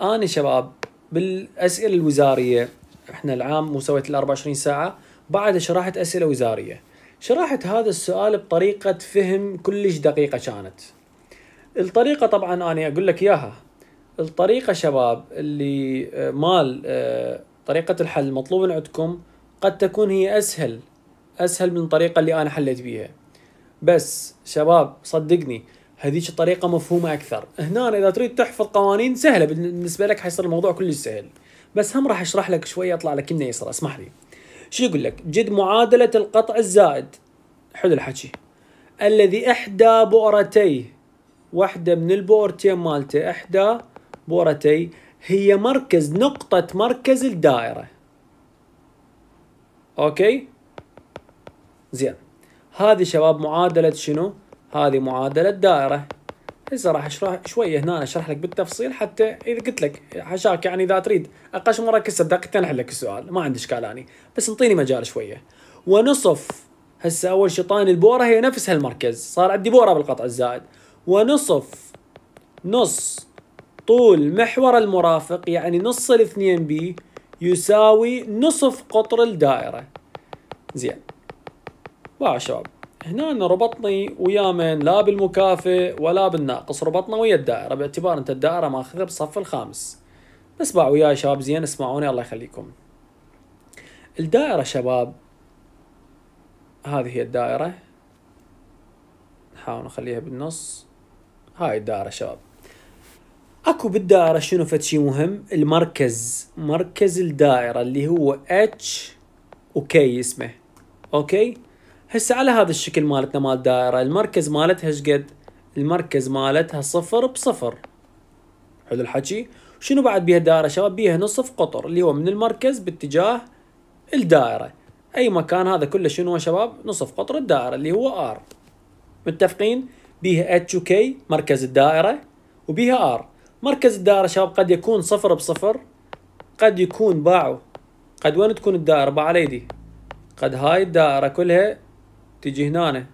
انا شباب بالاسئله الوزاريه احنا العام مو سويت ال 24 ساعه بعد شرحت أسئلة وزارية شرحت هذا السؤال بطريقة فهم كلش دقيقة كانت الطريقة طبعا أنا أقول لك إياها الطريقة شباب اللي آه، مال آه، طريقة الحل المطلوب عندكم قد تكون هي أسهل أسهل من الطريقة اللي أنا حليت بيها بس شباب صدقني هذيك الطريقة مفهومة أكثر هنا إذا تريد تحفظ قوانين سهلة بالنسبة لك حيصير الموضوع كلش سهل بس هم راح أشرح لك شوية أطلع لك إنه يسر اسمح لي شو يقول لك جد معادلة القطع الزائد حلو الحكي الذي إحدى بؤرتيه واحدة من البؤرتين مالته إحدى بؤرتي هي مركز نقطة مركز الدائرة أوكي زين هذه شباب معادلة شنو؟ هذه معادلة دائرة هسه إيه، راح اشرح شويه هنا اشرح لك بالتفصيل حتى اذا قلت لك حشاك يعني اذا تريد اقش مره كسر دقيقتين احل لك السؤال ما عندي اشكال اني بس انطيني مجال شويه ونصف هسه اول شيء طاني البوره هي نفس هالمركز صار عندي بوره بالقطع الزائد ونصف نص طول محور المرافق يعني نص الاثنين بي يساوي نصف قطر الدائره زين واو شباب هنا ربطني ويا من لا بالمكافئ ولا بالناقص ربطنا ويا الدائرة باعتبار أنت الدائرة ماخذها بالصف الخامس بس باع وياي شباب زين اسمعوني الله يخليكم الدائرة شباب هذه هي الدائرة نحاول نخليها بالنص هاي الدائرة شباب اكو بالدائرة شنو فد شيء مهم المركز مركز الدائرة اللي هو اتش وكي اسمه اوكي هسه على هذا الشكل مالتنا مال الدائره المركز مالتها ايش قد المركز مالتها صفر بصفر حلو الحكي شنو بعد بيها دائره شباب بيها نصف قطر اللي هو من المركز باتجاه الدائره اي مكان هذا كله شنو يا شباب نصف قطر الدائره اللي هو ار متفقين بيها اتش وكي مركز الدائره وبيها ار مركز الدائره شباب قد يكون صفر بصفر قد يكون باعه قد وين تكون الدائره باع على يدي قد هاي الدائره كلها تجي هنا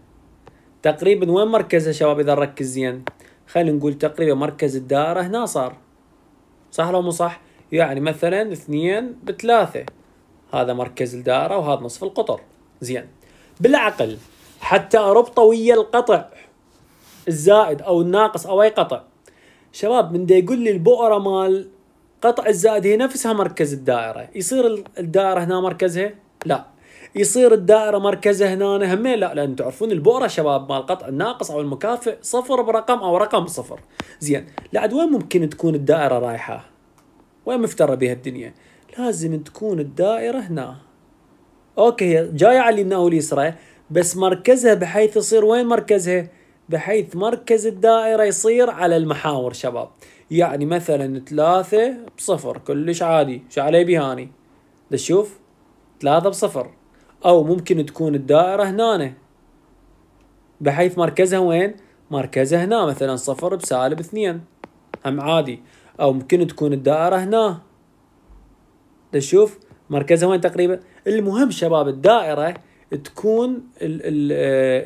تقريبا وين مركزها شباب اذا نركز زين خلينا نقول تقريبا مركز الدائرة هنا صار صح لو مو صح يعني مثلا اثنين بثلاثة هذا مركز الدائرة وهذا نصف القطر زين بالعقل حتى اربطه ويا القطع الزائد او الناقص او اي قطع شباب من دا يقول لي البؤره مال قطع الزائد هي نفسها مركز الدائره يصير الدائره هنا مركزها لا يصير الدائره مركزه هنا همين لا لان تعرفون البؤره شباب مال قطع الناقص او المكافئ صفر برقم او رقم صفر زين لعد وين ممكن تكون الدائره رايحه وين مفتره بها الدنيا لازم تكون الدائره هنا اوكي جايه على اليمنى او اليسرى بس مركزها بحيث يصير وين مركزها بحيث مركز الدائرة يصير على المحاور شباب يعني مثلا ثلاثة بصفر كلش عادي شو علي بيهاني دشوف ثلاثة بصفر او ممكن تكون الدائره هنا بحيث مركزها وين مركزها هنا مثلا صفر بسالب اثنين هم عادي او ممكن تكون الدائره هنا تشوف مركزها وين تقريبا المهم شباب الدائره تكون آه،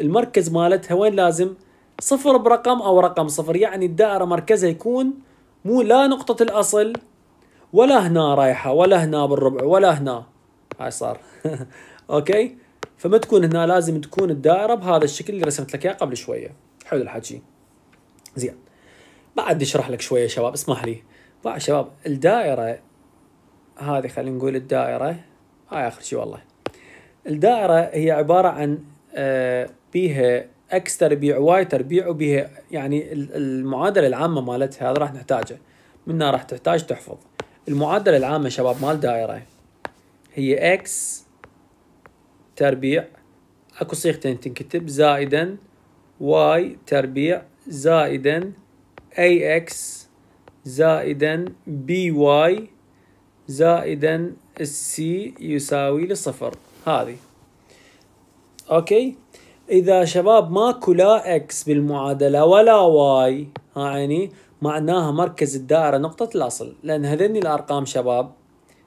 المركز مالتها وين لازم صفر برقم او رقم صفر يعني الدائره مركزها يكون مو لا نقطه الاصل ولا هنا رايحه ولا هنا بالربع ولا هنا هاي صار <laughs> اوكي فما تكون هنا لازم تكون الدائره بهذا الشكل اللي رسمت لك اياه قبل شويه حلو الحكي زين بعد اشرح لك شويه شباب اسمح لي بعد شباب الدائره هذه خلينا نقول الدائره هاي اخر شيء والله الدائره هي عباره عن آه، بيها اكس تربيع واي تربيع وبيها يعني المعادله العامه مالتها هذا راح نحتاجه منها راح تحتاج تحفظ المعادله العامه شباب مال دائره هي اكس تربيع اكو صيغتين تنكتب زائدا واي تربيع زائدا اي اكس زائدا بي واي زائدا السي يساوي لصفر هذه اوكي اذا شباب ماكو لا اكس بالمعادله ولا واي يعني معناها مركز الدائره نقطه الاصل لان هذني الارقام شباب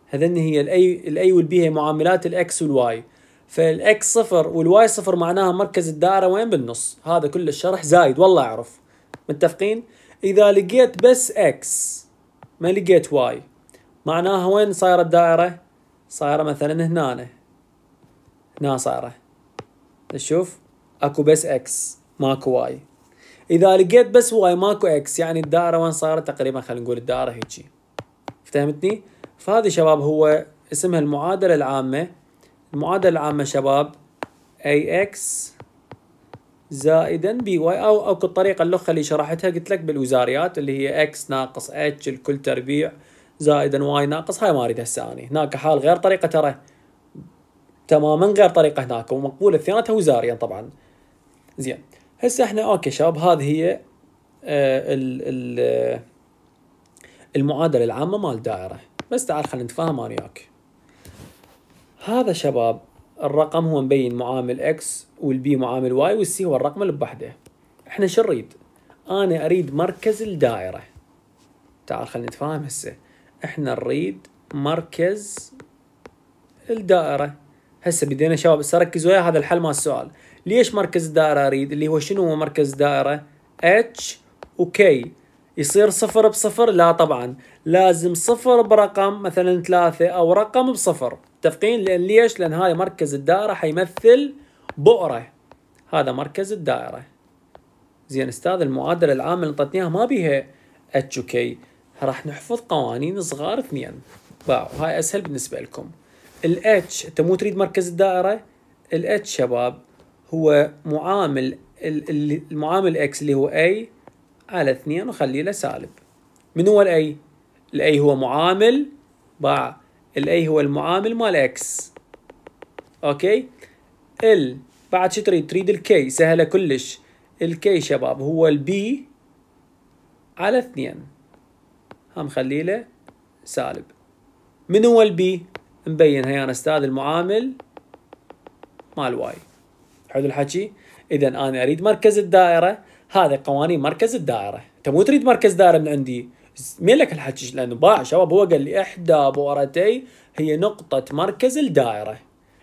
هذني هي الاي الاي والبي هي معاملات الاكس والواي فالاكس صفر والواي صفر معناها مركز الدائره وين بالنص هذا كل الشرح زايد والله اعرف متفقين اذا لقيت بس اكس ما لقيت واي معناها وين صايره الدائره صايره مثلا هنا هنا صايره تشوف اكو بس اكس ماكو واي اذا لقيت بس واي ماكو اكس يعني الدائره وين صايره تقريبا خلينا نقول الدائره هيجي فهمتني فهذا شباب هو اسمها المعادله العامه المعادلة العامة شباب AX زائدا بي واي او اكو الطريقه اللخه اللي شرحتها قلت لك بالوزاريات اللي هي اكس ناقص اتش الكل تربيع زائدا واي ناقص هاي ما اريد هسه اني هناك حال غير طريقه ترى تماما غير طريقه هناك ومقبوله اثنيناتها وزاريا طبعا زين هسه احنا اوكي شباب هذه هي آه، ال ال آه، المعادله العامه مال دائره بس تعال خلينا نتفاهم انا وياك هذا شباب الرقم هو مبين معامل اكس والبي معامل واي والسي هو الرقم اللي بوحده احنا شو نريد انا اريد مركز الدائره تعال خلينا نتفاهم هسه احنا نريد مركز الدائره هسه بدينا شباب هسه ركزوا ويا هذا الحل مال السؤال ليش مركز الدائره اريد اللي هو شنو هو مركز الدائره اتش وكي يصير صفر بصفر لا طبعا لازم صفر برقم مثلا ثلاثة أو رقم بصفر متفقين لأن ليش لأن هاي مركز الدائرة حيمثل بؤرة هذا مركز الدائرة زين أستاذ المعادلة العامة اللي انطتنيها ما بيها اتش وكي راح نحفظ قوانين صغار اثنين باو هاي أسهل بالنسبة لكم الاتش أنت مو تريد مركز الدائرة الاتش شباب هو معامل المعامل اكس اللي هو اي على اثنين وخلي له سالب من هو الاي الاي هو معامل باع الاي هو المعامل مال اكس اوكي ال بعد شو تريد تريد الكي سهله كلش الكي شباب هو البي على اثنين هم خلي له سالب من هو البي مبين هيا استاذ المعامل مال واي حلو الحكي اذا انا اريد مركز الدائره هذا قوانين مركز الدائره انت مو تريد مركز دائره من عندي مين لك الحكي لانه باع شباب هو قال لي احدى بؤرتي هي نقطه مركز الدائره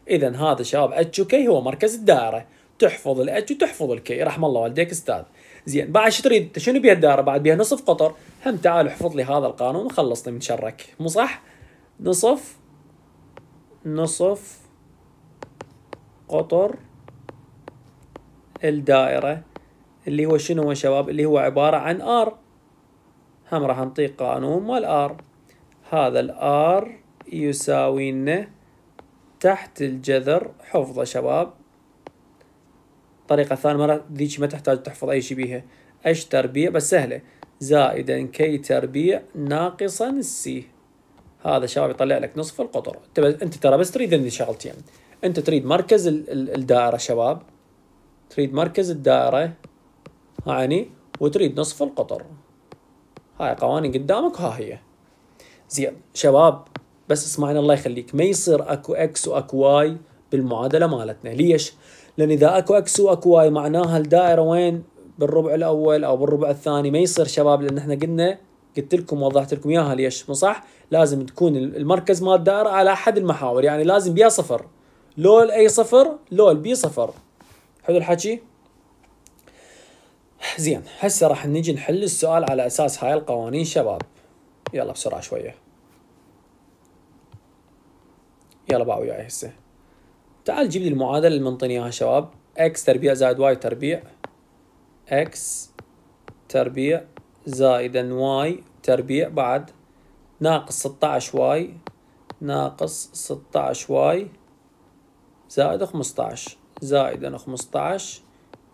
اذا هذا شباب اتش وكي هو مركز الدائره تحفظ الاتش وتحفظ الكي رحم الله والديك استاذ زين بعد شو تريد شنو بيها الدائره بعد بيها نصف قطر هم تعال احفظ لي هذا القانون وخلصني من شرك مو صح نصف نصف قطر الدائره اللي هو شنو شباب اللي هو عبارة عن ار هم راح نطيق قانون مال ار هذا الار يساوي لنا تحت الجذر حفظة شباب طريقة ثانية مرة ذيك ما تحتاج تحفظ أي شيء بيها اش تربيع بس سهلة زائدا كي تربيع ناقصا السي هذا شباب يطلع لك نصف القطر انت ترى بس تريد هذه شغلتين يعني. انت تريد مركز الدائرة شباب تريد مركز الدائرة يعني وتريد نصف القطر هاي قوانين قدامك ها هي زين شباب بس اسمعني الله يخليك ما يصير اكو اكس واكو واي بالمعادله مالتنا ليش لان اذا اكو اكس واكو واي معناها الدائره وين بالربع الاول او بالربع الثاني ما يصير شباب لان احنا قلنا قلت لكم وضحت لكم اياها ليش مو صح لازم تكون المركز مال الدائره على احد المحاور يعني لازم بيا صفر لول اي صفر لول بي صفر حلو الحكي زين هسه راح نجي نحل السؤال على اساس هاي القوانين شباب يلا بسرعه شويه يلا باعوا وياي هسه تعال جيب لي المعادله اللي منطيني اياها شباب اكس تربيع زائد واي تربيع اكس تربيع زائد واي تربيع بعد ناقص 16 واي ناقص 16 واي زائد 15 زائد 15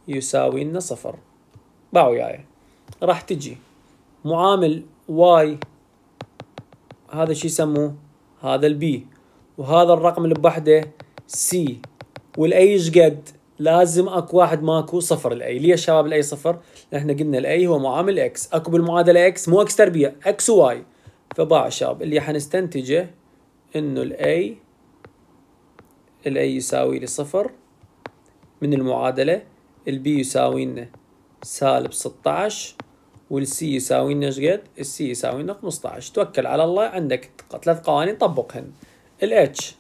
يساوي لنا صفر باع وياي راح تجي معامل واي هذا شو يسموه هذا البي وهذا الرقم اللي بوحده سي والاي ايش قد لازم اكو واحد ماكو صفر الاي ليه شباب الاي صفر لان احنا قلنا الاي هو معامل اكس اكو بالمعادله اكس مو اكس تربيع اكس واي فباع شباب اللي حنستنتجه انه الاي الاي يساوي لصفر صفر من المعادله البي يساوي لنا سالب 16 والسي يساوي لنا ايش قد؟ السي يساوي لنا 15 توكل على الله عندك ثلاث قوانين طبقهن الاتش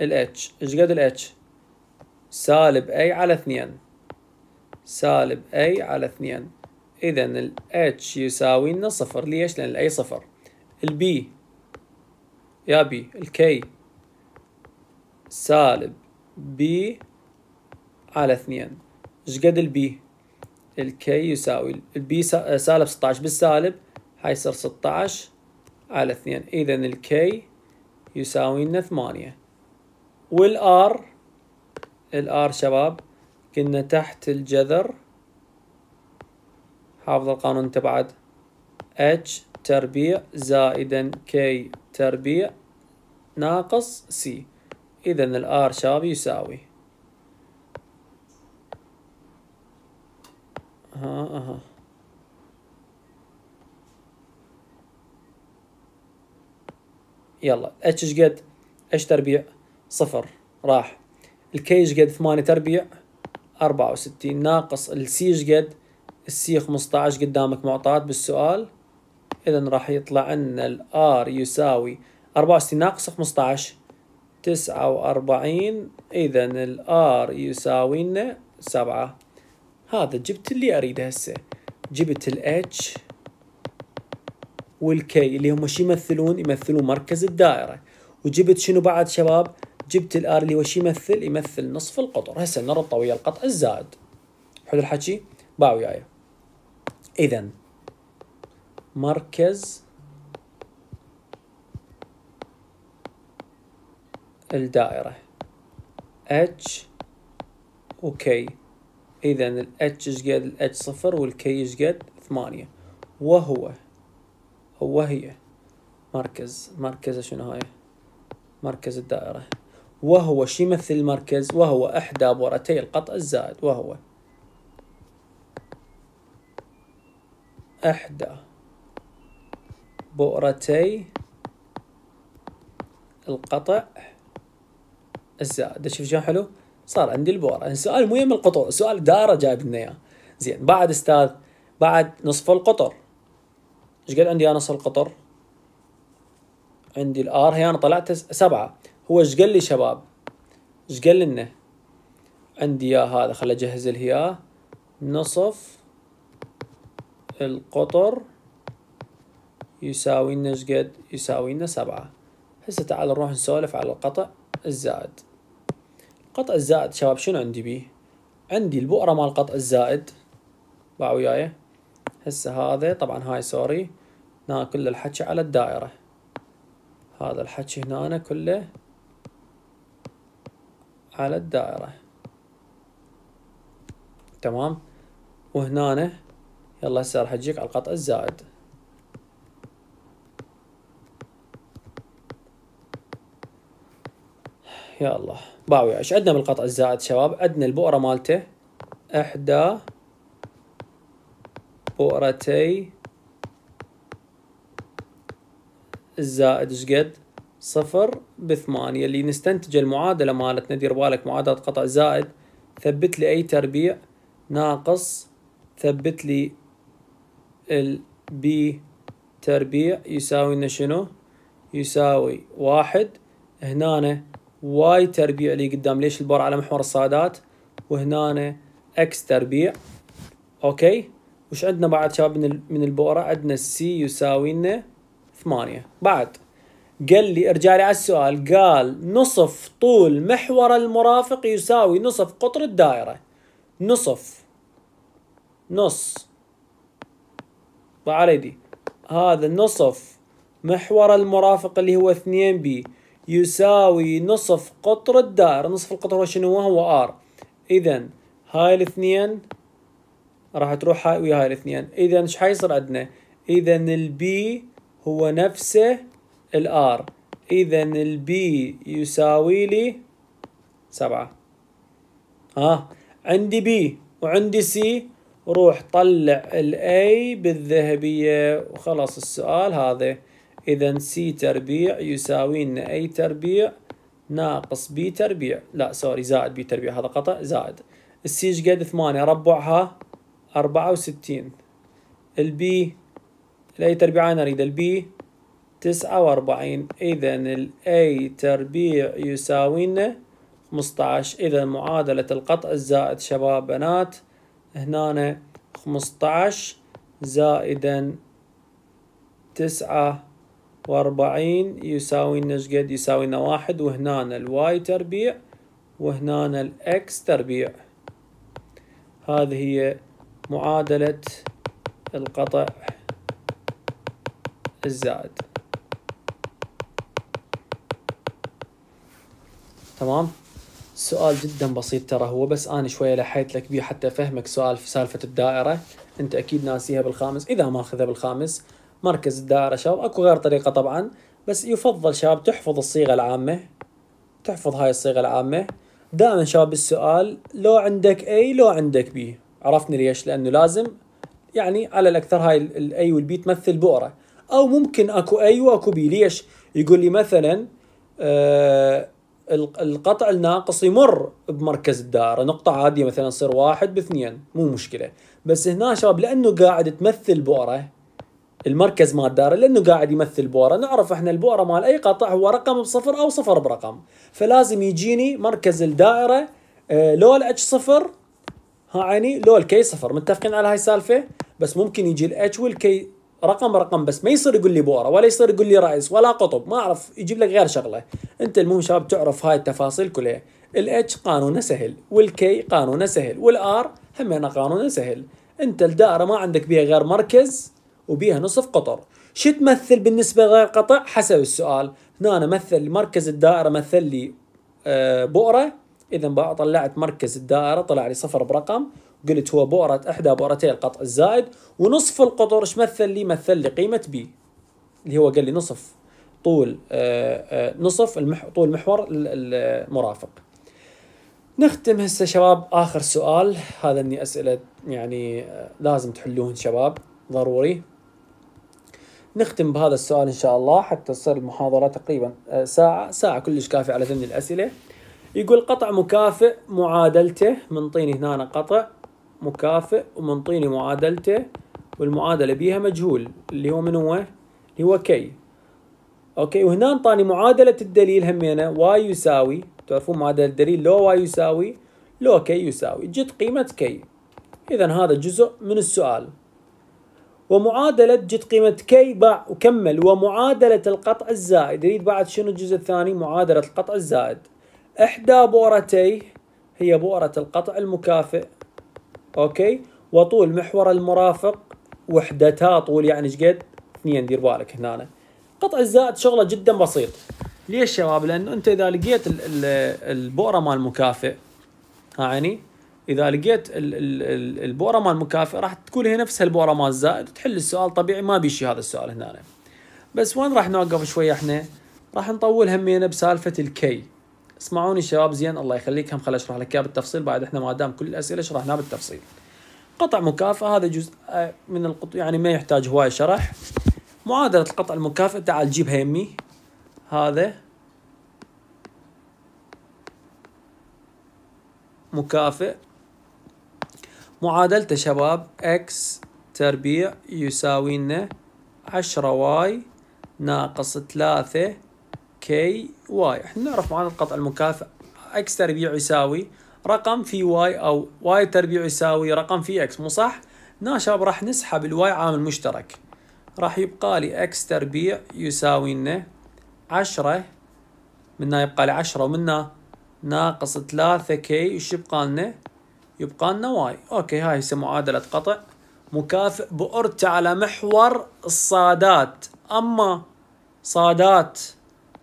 الاتش ايش قد الاتش؟ سالب اي على 2 سالب اي على 2 اذا الاتش يساوي لنا صفر ليش؟ لان الاي صفر البي يا بي الكي سالب بي على اثنين ايش قد البي الكي يساوي البي آه، سالب 16 بالسالب حيصير 16 على 2 اذا الكي يساوي لنا 8 والار الار شباب كنا تحت الجذر حافظ القانون تبعد اتش تربيع زائدا كي تربيع ناقص سي إذا الآر شباب يساوي ها اها يلا اتش ايش قد؟ اتش تربيع صفر راح الكي ايش قد؟ ثمانية تربيع أربعة وستين ناقص السي ايش قد؟ السي خمسطعش قدامك معطات بالسؤال إذا راح يطلع لنا الآر يساوي أربعة وستين ناقص خمسطعش تسعة وأربعين إذا الآر يساوي لنا سبعة هذا جبت اللي اريده هسه جبت الاتش والكي اللي هم شو يمثلون يمثلون مركز الدائره وجبت شنو بعد شباب جبت الار اللي هو شو يمثل يمثل نصف القطر هسه نربطه ويا القطع الزائد حلو الحكي باع وياي اذا مركز الدائره اتش وكي إذا الاتش ال H صفر والكي شقد ثمانية وهو هو وهي مركز مركز شنو هاي مركز الدائرة وهو شو يمثل المركز وهو إحدى بورتي القطع الزائد وهو إحدى بؤرتي القطع الزائد شوف شلون حلو صار عندي البوره السؤال يعني مو يم القطر السؤال داره جايب لنا اياه زين بعد استاذ بعد نصف القطر ايش قد عندي انا نصف القطر عندي الار هي انا طلعت سبعة هو ايش قال لي شباب ايش قال لنا عندي يا هذا خلي اجهز الهياه نصف القطر يساوي لنا ايش قد يساوي لنا سبعة هسه تعال نروح نسولف على القطع الزائد قطع الزائد شباب شنو عندي بيه عندي البؤرة مال قطع الزائد باعوا وياي هسه هذا طبعا هاي سوري هنا كل الحكي على الدائرة هذا الحكي هنا كله على الدائرة تمام وهنا يلا هسه راح اجيك على القطع الزائد يا الله باوي ايش عندنا بالقطع الزائد شباب عندنا البؤره مالته احدى بؤرتي الزائد ايش قد صفر بثمانية اللي نستنتج المعادلة مالتنا دير بالك معادلة قطع زائد ثبت لي أي تربيع ناقص ثبت لي البي تربيع يساوي لنا شنو؟ يساوي واحد هنا واي تربيع لي قدام ليش البار على محور الصادات وهنا اكس تربيع اوكي وش عندنا بعد شباب من من البؤره عندنا السي يساوي لنا 8 بعد قال لي ارجع لي على السؤال قال نصف طول محور المرافق يساوي نصف قطر الدائره نصف نص علي دي هذا نصف محور المرافق اللي هو 2 بي يساوي نصف قطر الدائرة نصف القطر هو شنو هو R اذا هاي الاثنين راح تروح هاي ويا هاي الاثنين اذا ايش حيصير عندنا اذا البي هو نفسه الار اذا البي يساوي لي سبعة ها آه. عندي بي وعندي سي روح طلع الاي بالذهبية وخلاص السؤال هذا إذا سي تربيع يساوي لنا أي تربيع ناقص B تربيع لا سوري زائد B تربيع هذا قطع زائد السي ايش قد ثمانية ربعها أربعة وستين البي A تربيع أنا أريد البي تسعة وأربعين إذا الأي تربيع يساوي لنا خمسطعش إذا معادلة القطع الزائد شباب بنات هنا خمسطعش زائدا تسعة وأربعين يساوي لنا يساوي واحد وهنا الواي تربيع وهنا الإكس تربيع هذه هي معادلة القطع الزائد تمام سؤال جدا بسيط ترى هو بس انا شويه لحيت لك بيه حتى افهمك سؤال في سالفه الدائره انت اكيد ناسيها بالخامس اذا ما اخذها بالخامس مركز الدائرة شباب اكو غير طريقة طبعا بس يفضل شباب تحفظ الصيغة العامة تحفظ هاي الصيغة العامة دائما شباب السؤال لو عندك اي لو عندك بي عرفني ليش لأنه لازم يعني على الأكثر هاي الاي والبي تمثل بؤرة أو ممكن أكو اي وأكو بي ليش يقول لي مثلا آه القطع الناقص يمر بمركز الدائرة نقطة عادية مثلا تصير واحد باثنين مو مشكلة بس هنا شباب لأنه قاعد تمثل بؤرة المركز مال داره لانه قاعد يمثل بوره نعرف احنا البوره مال اي قطع هو رقم بصفر او صفر برقم فلازم يجيني مركز الدائره آه، لول اتش صفر ها يعني لول كي صفر متفقين على هاي السالفه بس ممكن يجي الاتش والكي رقم رقم بس ما يصير يقول لي بوره ولا يصير يقول لي رئيس ولا قطب ما اعرف يجيب لك غير شغله انت المهم شباب تعرف هاي التفاصيل كلها الاتش قانونه سهل والكي قانونه سهل والار همينه قانونه سهل انت الدائره ما عندك بيها غير مركز وبيها نصف قطر شو تمثل بالنسبة لغير قطع حسب السؤال هنا أنا مثل مركز الدائرة مثل لي آه، بؤرة إذا بقى طلعت مركز الدائرة طلع لي صفر برقم قلت هو بؤرة إحدى بؤرتي القطع الزائد ونصف القطر ايش مثل لي مثل لي قيمة بي اللي هو قال لي نصف طول آه، آه، نصف طول محور المرافق نختم هسه شباب اخر سؤال هذا اني اسئله يعني لازم تحلوهن شباب ضروري نختم بهذا السؤال إن شاء الله حتى تصير المحاضرة تقريبا آه، ساعة ساعة كلش كافية على ذمن الأسئلة يقول قطع مكافئ معادلته منطيني هنا قطع مكافئ ومنطيني معادلته والمعادلة بيها مجهول اللي هو من هو؟ اللي هو كي اوكي وهنا انطاني معادلة الدليل همينة واي يساوي تعرفون معادلة الدليل لو واي يساوي لو كي يساوي جت قيمة كي اذا هذا جزء من السؤال ومعادلة جت قيمة كي باع وكمل ومعادلة القطع الزائد يريد بعد شنو الجزء الثاني معادلة القطع الزائد إحدى بورتي هي بؤرة القطع المكافئ أوكي وطول محور المرافق وحدتها طول يعني ايش قد؟ اثنين دير بالك هنا قطع الزائد شغله جدا بسيط ليش شباب؟ لأنه أنت إذا لقيت البؤرة مال المكافئ يعني اذا لقيت البوره مال مكافئ راح تكون هي نفسها البوره مال زائد تحل السؤال طبيعي ما بيشي هذا السؤال هنا بس وين راح نوقف شويه احنا راح نطول همينا بسالفه الكي اسمعوني شباب زين الله يخليك هم خل اشرح لك اياها بالتفصيل بعد احنا ما دام كل الاسئله شرحناها بالتفصيل قطع مكافئه هذا جزء آه، من القط يعني ما يحتاج هواي شرح معادله القطع المكافئ تعال جيبها يمي هذا مكافئ معادلته شباب اكس تربيع يساوي لنا عشرة واي ناقص ثلاثة كي واي احنا نعرف معادلة قطع المكافئ اكس تربيع يساوي رقم في واي او واي تربيع يساوي رقم في اكس مو صح؟ نا شباب راح نسحب الواي عامل مشترك راح يبقى لي اكس تربيع يساوي لنا عشرة منا يبقى لي عشرة ومنا ناقص ثلاثة كي وش يبقى لنا؟ يبقى لنا واي اوكي هاي هسه معادله قطع مكافئ بؤرته على محور الصادات اما صادات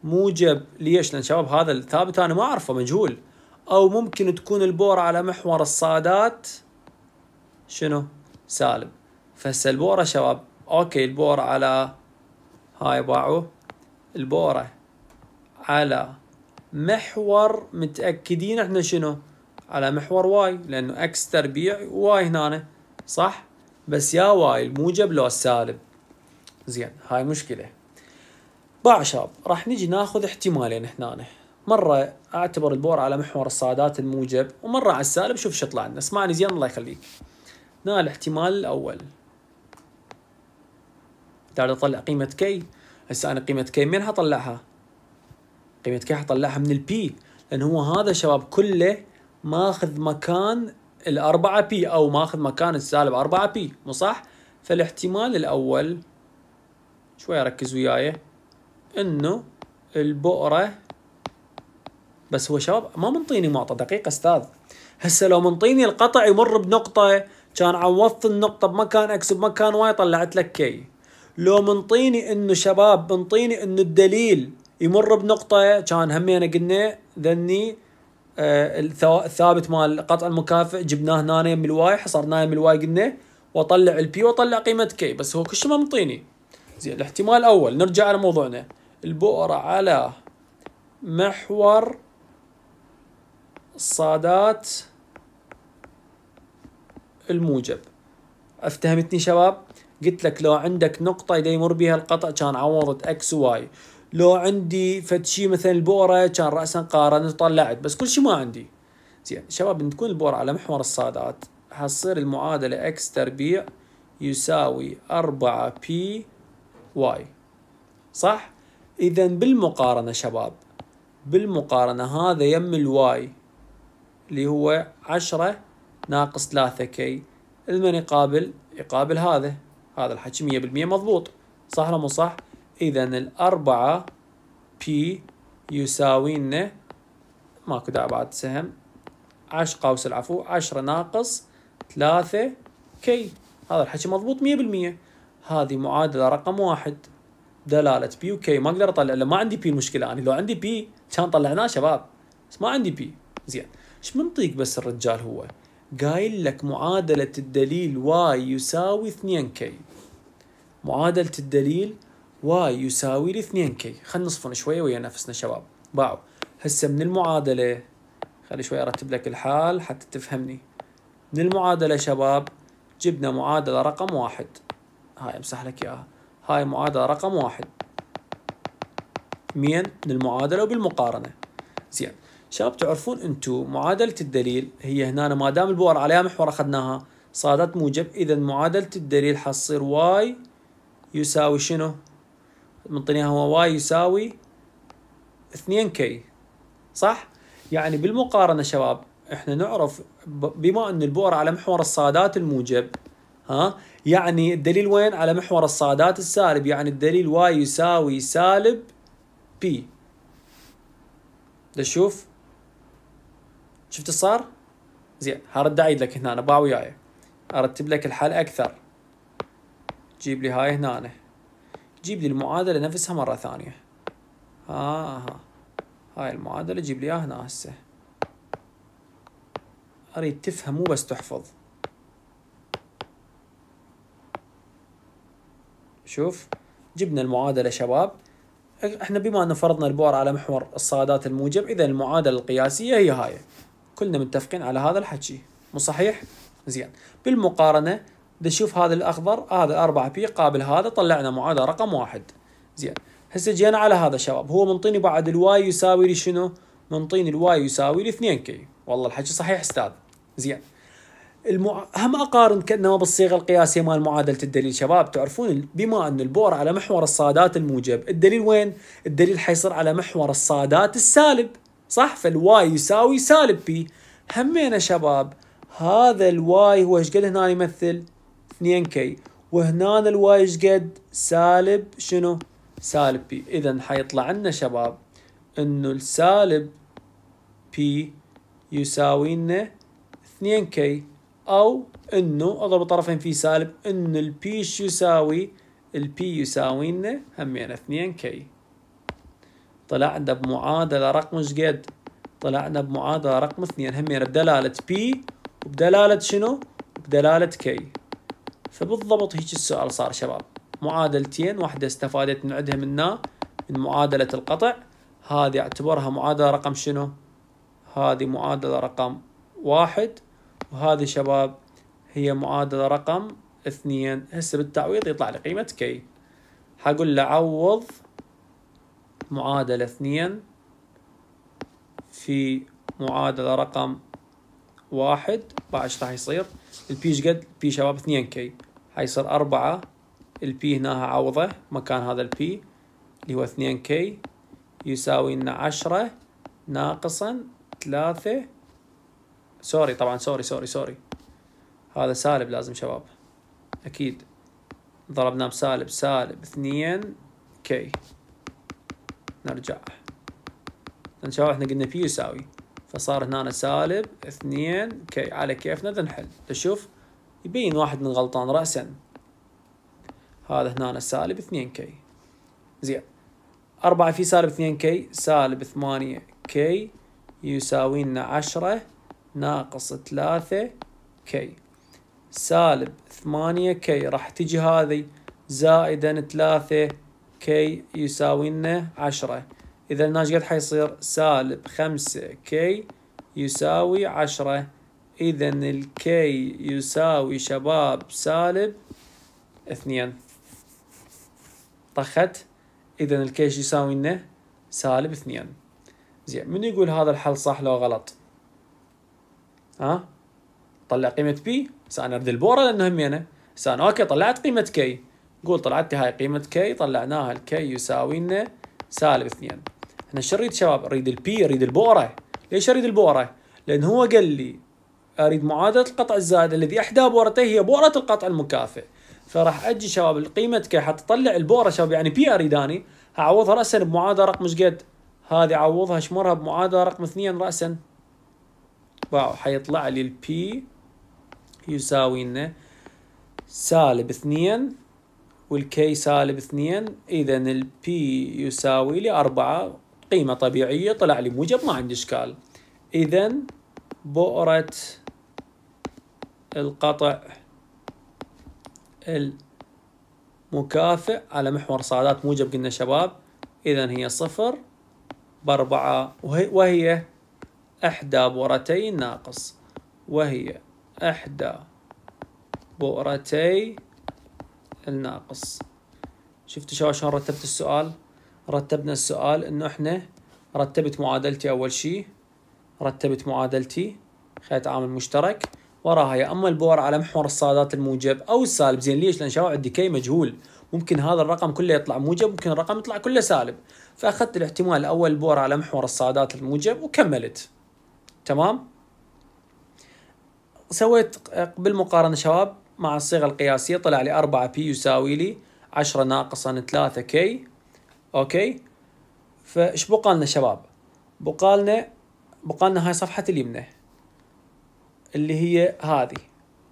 موجب ليش لان شباب هذا الثابت انا ما اعرفه مجهول او ممكن تكون البوره على محور الصادات شنو سالب فهسه البوره شباب اوكي البوره على هاي باعوه البوره على محور متاكدين احنا شنو على محور واي لأنه اكس تربيع واي هنا صح؟ بس يا واي الموجب لو السالب زين هاي مشكلة باع شاب راح نجي ناخذ احتمالين هنا مرة اعتبر البور على محور الصادات الموجب ومرة على السالب شوف شو يطلع لنا اسمعني زين الله يخليك هنا الاحتمال الأول تعال اطلع قيمة كي هسه انا قيمة كي من حطلعها؟ قيمة كي حطلعها من البي لان هو هذا شباب كله ماخذ مكان الأربعة بي أو ماخذ مكان السالب أربعة بي مو صح؟ فالاحتمال الأول شوي ركز وياي إنه البؤرة بس هو شباب ما منطيني معطى دقيقة أستاذ هسه لو منطيني القطع يمر بنقطة كان عوضت النقطة بمكان اكس بمكان واي طلعت لك كي لو منطيني انه شباب منطيني انه الدليل يمر بنقطة كان همينه قلنا ذني آه، الثابت مال قطع المكافئ جبناه هنا من الواي حصرناه من الواي قلنا واطلع البي واطلع قيمه كي بس هو كل ما مطيني زين الاحتمال الاول نرجع على موضوعنا البؤره على محور الصادات الموجب افتهمتني شباب قلت لك لو عندك نقطه يمر بها القطع كان عوضت اكس وواي لو عندي فد شيء مثلا البؤره كان راسا قارن طلعت بس كل شيء ما عندي زين شباب ان تكون البؤره على محور الصادات حتصير المعادله اكس تربيع يساوي 4 بي واي صح اذا بالمقارنه شباب بالمقارنه هذا يم الواي اللي هو 10 ناقص 3 كي المن يقابل يقابل هذا هذا الحكي 100% مضبوط صح ولا مو صح؟ إذا الأربعة بي لنا ماكو داعي بعد سهم عش قوس العفو عشرة ناقص ثلاثة كي هذا الحكي مضبوط مية بالمية هذه معادلة رقم واحد دلالة بي وكي ما اقدر اطلع ما عندي بي المشكلة انا يعني لو عندي بي كان طلعناه شباب بس ما عندي بي زين ايش منطيق بس الرجال هو قايل لك معادلة الدليل واي يساوي 2 كي معادلة الدليل واي يساوي ل 2 كي خلينا نصفن شويه ويا نفسنا شباب باعوا هسه من المعادله خلي شوي ارتب لك الحال حتى تفهمني من المعادله شباب جبنا معادله رقم واحد هاي امسح لك اياها هاي معادله رقم واحد مين من المعادله وبالمقارنه زين شباب تعرفون انتو معادله الدليل هي هنا ما دام البؤر عليها محور اخذناها صادت موجب اذا معادله الدليل حتصير واي يساوي شنو منطيني هو واي يساوي 2 كي صح؟ يعني بالمقارنه شباب احنا نعرف بما ان البؤر على محور الصادات الموجب ها يعني الدليل وين على محور الصادات السالب يعني الدليل واي يساوي سالب بي تشوف شفت صار زين هرد اعيد لك هنا باوي وياي ارتب لك الحل اكثر جيب لي هاي هنا جيب لي المعادلة نفسها مرة ثانية ها آه. ها هاي المعادلة جيب لي اياها هنا هسه اريد تفهم مو بس تحفظ شوف جبنا المعادلة شباب احنا بما ان فرضنا البؤر على محور الصادات الموجب اذا المعادلة القياسية هي هاي كلنا متفقين على هذا الحكي مو صحيح؟ زين بالمقارنة تشوف هذا الاخضر هذا 4 بي قابل هذا طلعنا معادله رقم واحد زين هسه جينا على هذا شباب هو منطيني بعد الواي يساوي لي شنو؟ منطيني الواي يساوي لي 2 كي والله الحكي صحيح استاذ زين المع... هم اقارن كانما بالصيغه القياسيه مال معادله الدليل شباب تعرفون بما ان البور على محور الصادات الموجب الدليل وين الدليل حيصير على محور الصادات السالب صح فالواي يساوي سالب بي همينا شباب هذا الواي هو ايش قد هنا يمثل 2 كي وهنا الواي قد سالب شنو سالب بي اذا حيطلع لنا شباب انه السالب بي يساوي لنا 2 كي او انه اضرب طرفين في سالب ان البي شو يساوي البي يساوي لنا همين 2 كي طلعنا بمعادله رقم ايش قد طلعنا بمعادله رقم 2 همين بدلاله بي وبدلاله شنو بدلاله كي فبالضبط هيك السؤال صار شباب معادلتين واحدة استفادت من عندها منا من معادلة القطع هذه اعتبرها معادلة رقم شنو هذه معادلة رقم واحد وهذه شباب هي معادلة رقم اثنين هسه بالتعويض يطلع لي قيمة كي حقول له عوض معادلة اثنين في معادلة رقم واحد بعد راح يصير البي قد بي شباب اثنين كي حيصير أربعة البي هنا عوضة مكان هذا البي اللي هو اثنين كي يساوي لنا عشرة ناقصا ثلاثة سوري طبعا سوري سوري سوري هذا سالب لازم شباب أكيد ضربناه بسالب سالب اثنين كي نرجع لأن شباب احنا قلنا بي يساوي فصار هنا سالب اثنين كي على كيفنا نحل تشوف يبين واحد من غلطان رأسا هذا هنا سالب 2 كي زين 4 في سالب 2 كي سالب 8 كي يساوي لنا 10 ناقص 3 كي سالب 8 كي راح تجي هذه زائدا 3 كي يساوي لنا 10 إذا ناش قد حيصير سالب 5 كي يساوي 10 إذا الكي يساوي شباب سالب اثنين طخت إذا الكي يساوي لنا سالب اثنين زين من يقول هذا الحل صح لو غلط ها طلع قيمة بي سأنا أنا أرد البورة لأنه همينة هسه أنا أوكي طلعت قيمة كي قول طلعت هاي قيمة كي طلعناها الكي يساوي لنا سالب اثنين احنا شو نريد شباب؟ نريد البي نريد البورة ليش اريد البورة؟ لأن هو قال لي اريد معادله القطع الزائد الذي احدى بورتيه هي بؤره القطع المكافئ فراح اجي شباب القيمه كي حتطلع البؤره شباب يعني بي اريداني اعوضها هعوضها راسا بمعادله رقم ايش قد؟ هذه عوضها اشمرها بمعادله رقم اثنين راسا واو حيطلع لي البي يساوي لنا سالب اثنين والكي سالب اثنين اذا البي يساوي لي اربعة قيمة طبيعية طلع لي موجب ما عندي اشكال اذا بؤرة القطع المكافئ على محور صادات موجب قلنا شباب إذا هي صفر بأربعة وهي, وهي إحدى بؤرتي ناقص وهي إحدى بؤرتي الناقص شفتوا شباب شلون رتبت السؤال رتبنا السؤال انه احنا رتبت معادلتي اول شيء رتبت معادلتي خليت عامل مشترك وراها يا اما البور على محور الصادات الموجب او السالب زين ليش لان عندي الديكي مجهول ممكن هذا الرقم كله يطلع موجب ممكن الرقم يطلع كله سالب فاخذت الاحتمال الاول البور على محور الصادات الموجب وكملت تمام سويت بالمقارنه شباب مع الصيغه القياسيه طلع لي 4 بي يساوي لي 10 ناقصا 3 كي اوكي فايش بقى لنا شباب بقى لنا بقى لنا هاي صفحه اليمنى اللي هي هذه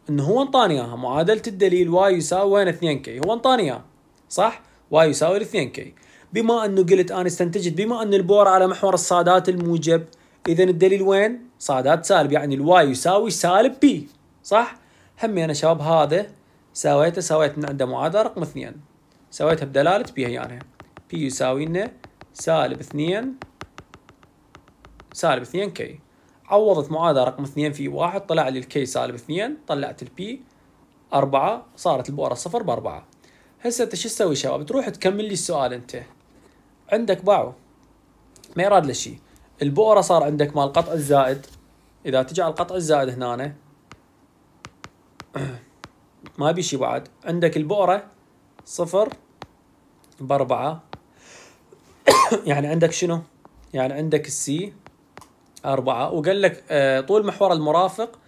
انه هو انطاني اياها معادله الدليل واي يساوي وين 2 كي هو انطاني اياها صح واي يساوي 2 كي بما انه قلت انا استنتجت بما ان البور على محور الصادات الموجب اذا الدليل وين صادات سالب يعني الواي يساوي سالب بي صح همي انا شباب هذا سويته سويت من عنده معادله رقم اثنين سويتها بدلاله بي هي يعني بي يساوي لنا سالب اثنين سالب اثنين كي عوضت معادله رقم 2 في 1 طلع لي الكي سالب 2 طلعت البي 4 صارت البؤره صفر ب 4 هسه انت شو تسوي شباب تروح تكمل لي السؤال انت عندك باعوا ما يراد له شيء البؤره صار عندك مال القطع الزائد اذا تجي على القطع الزائد هنا <clears throat> ما بي شيء بعد عندك البؤره صفر 4 <clears throat> يعني عندك شنو؟ يعني عندك السي أربعة وقال لك آه، طول محور المرافق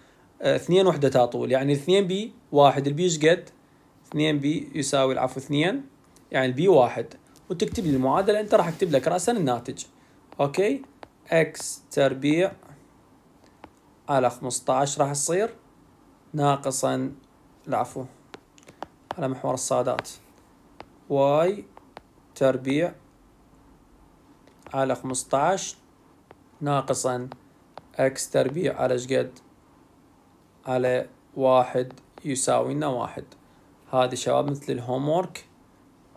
آه، اثنين وحدتها طول يعني اثنين بي واحد البي ايش قد؟ اثنين بي يساوي العفو اثنين يعني البي واحد وتكتب لي المعادلة أنت راح أكتب لك رأسا الناتج أوكي اكس تربيع على 15 راح تصير ناقصا العفو على محور الصادات واي تربيع على 15 ناقصا اكس تربيع على شقد على واحد يساوي لنا واحد هذا شباب مثل الهومورك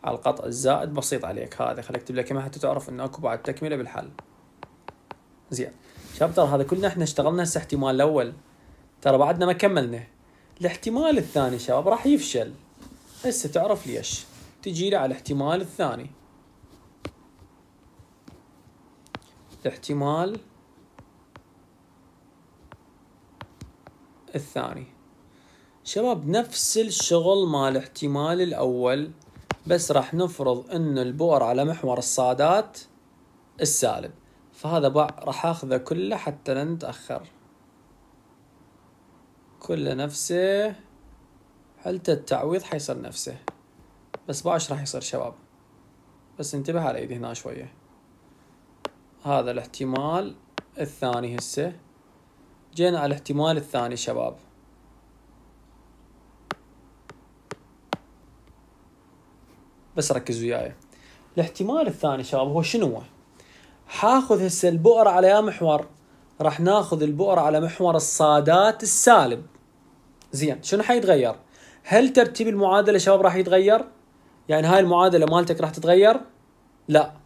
على القطع الزائد بسيط عليك هذا خليك اكتب لك حتى تعرف انه اكو بعد تكمله بالحل زين شباب ترى هذا كلنا احنا اشتغلنا هسه احتمال الاول ترى بعدنا ما كملنا الاحتمال الثاني شباب راح يفشل هسه تعرف ليش تجي على الاحتمال الثاني الاحتمال الثاني شباب نفس الشغل مال الاحتمال الأول بس راح نفرض أن البؤر على محور الصادات السالب فهذا راح أخذه كله حتى لا نتأخر كله نفسه حالة التعويض حيصير نفسه بس باعش راح يصير شباب بس انتبه على ايدي هنا شويه هذا الاحتمال الثاني هسه جينا على الاحتمال الثاني شباب بس ركزوا وياي الاحتمال الثاني شباب هو شنو هو حاخذ هسه البؤرة على يا محور راح ناخذ البؤرة على محور الصادات السالب زين شنو حيتغير هل ترتيب المعادلة شباب راح يتغير يعني هاي المعادلة مالتك راح تتغير لا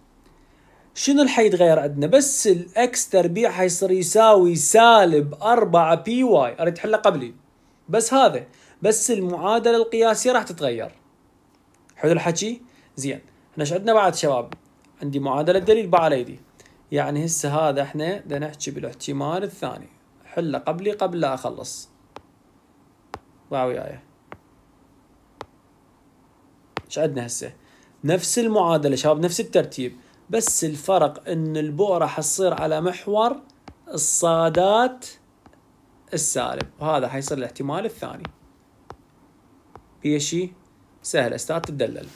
شنو اللي حيتغير عندنا بس الاكس تربيع حيصير يساوي سالب 4 بي واي اريد تحلها قبلي بس هذا بس المعادله القياسيه راح تتغير حلو الحكي زين احنا ايش عندنا بعد شباب عندي معادله دليل على ايدي يعني هسه هذا احنا بدنا نحكي بالاحتمال الثاني حله قبلي قبل لا اخلص ضع وياي ايش عندنا هسه نفس المعادله شباب نفس الترتيب بس الفرق ان البؤرة حتصير على محور الصادات السالب وهذا حيصير الاحتمال الثاني هي شيء سهل استاذ تدلل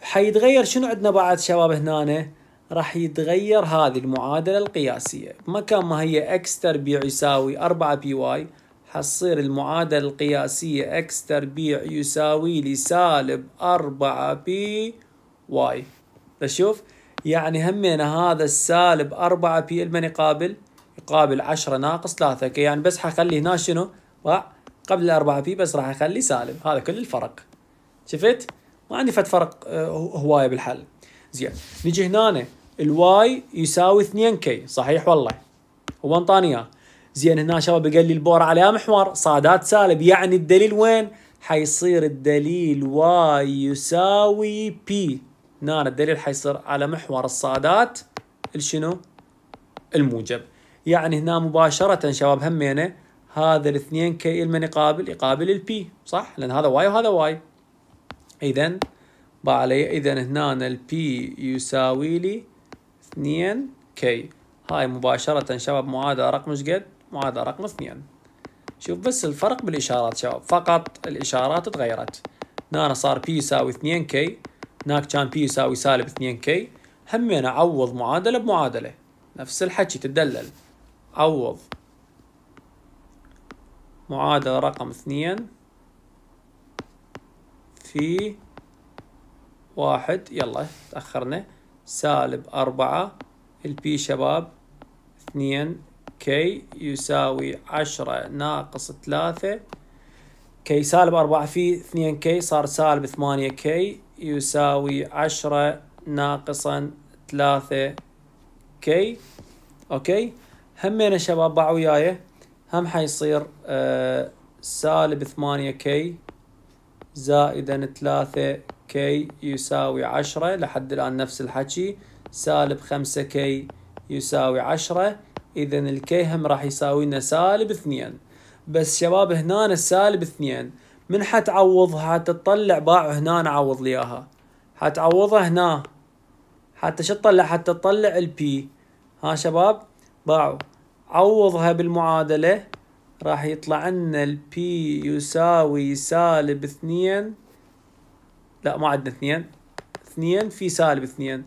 حيتغير شنو عندنا بعد شباب هنا راح يتغير هذه المعادلة القياسية مكان ما هي x تربيع يساوي 4 بي واي حتصير المعادلة القياسية x تربيع يساوي لسالب 4 بي واي تشوف يعني همين هذا السالب 4 بي المن يقابل يقابل 10 ناقص 3 كي يعني بس حخلي هنا شنو قبل 4 بي بس راح اخلي سالب هذا كل الفرق شفت ما عندي فد فرق آه، هوايه بالحل زين نجي هنا الواي يساوي 2 كي صحيح والله هو انطاني اياه زين هنا شباب قال لي البور على محور صادات سالب يعني الدليل وين حيصير الدليل واي يساوي بي هنا الدليل حيصير على محور الصادات الشنو الموجب يعني هنا مباشرة شباب همينة هذا الاثنين كي من يقابل يقابل البي صح لأن هذا واي وهذا واي إذا بقى علي إذا هنا البي يساوي لي 2 كي هاي مباشرة شباب معادلة رقم ايش قد؟ معادلة رقم اثنين شوف بس الفرق بالإشارات شباب فقط الإشارات تغيرت هنا صار بي يساوي 2 كي هناك كان بي يساوي سالب 2 كي همينا عوض معادله بمعادله نفس الحكي تدلل عوض معادله رقم 2 في واحد يلا تأخرنا سالب 4 البي شباب 2 كي يساوي 10 ناقص 3 كي سالب 4 في 2 كي صار سالب 8 كي يساوي عشرة ناقصا ثلاثة اوكي اوكي همين شباب باعوا وياي هم حيصير آه سالب ثمانية كي زائدا ثلاثة كي يساوي عشرة لحد الآن نفس الحكي سالب خمسة كي يساوي عشرة إذا الكي هم راح يساوي لنا سالب اثنين بس شباب هنا سالب اثنين من حتعوضها تطلع باع هنا نعوض ليها حتعوضها هنا حتى شو تطلع حتى تطلع البي ها شباب باعوا عوضها بالمعادلة راح يطلع لنا البي يساوي سالب اثنين لا ما عندنا اثنين اثنين في سالب اثنين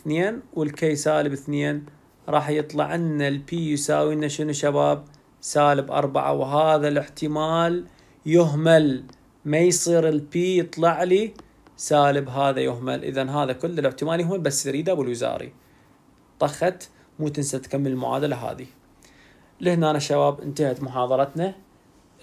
اثنين والكي سالب اثنين راح يطلع لنا البي يساوي لنا شنو شباب سالب أربعة وهذا الاحتمال يهمل ما يصير البي يطلع لي سالب هذا يهمل اذا هذا كله الاحتمال يهمل بس يريد ابو الوزاري طخت مو تنسى تكمل المعادله هذه لهنا أنا شباب انتهت محاضرتنا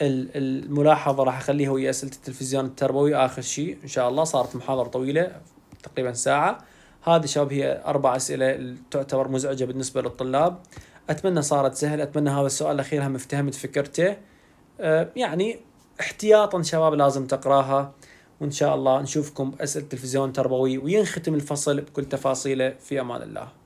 الملاحظه راح اخليها ويا اسئله التلفزيون التربوي اخر شيء ان شاء الله صارت محاضره طويله تقريبا ساعه هذه شباب هي اربع اسئله تعتبر مزعجه بالنسبه للطلاب اتمنى صارت سهل اتمنى هذا السؤال الاخير هم افتهمت فكرته أه يعني احتياطا شباب لازم تقراها وان شاء الله نشوفكم باسئله تلفزيون تربوي وينختم الفصل بكل تفاصيله في امان الله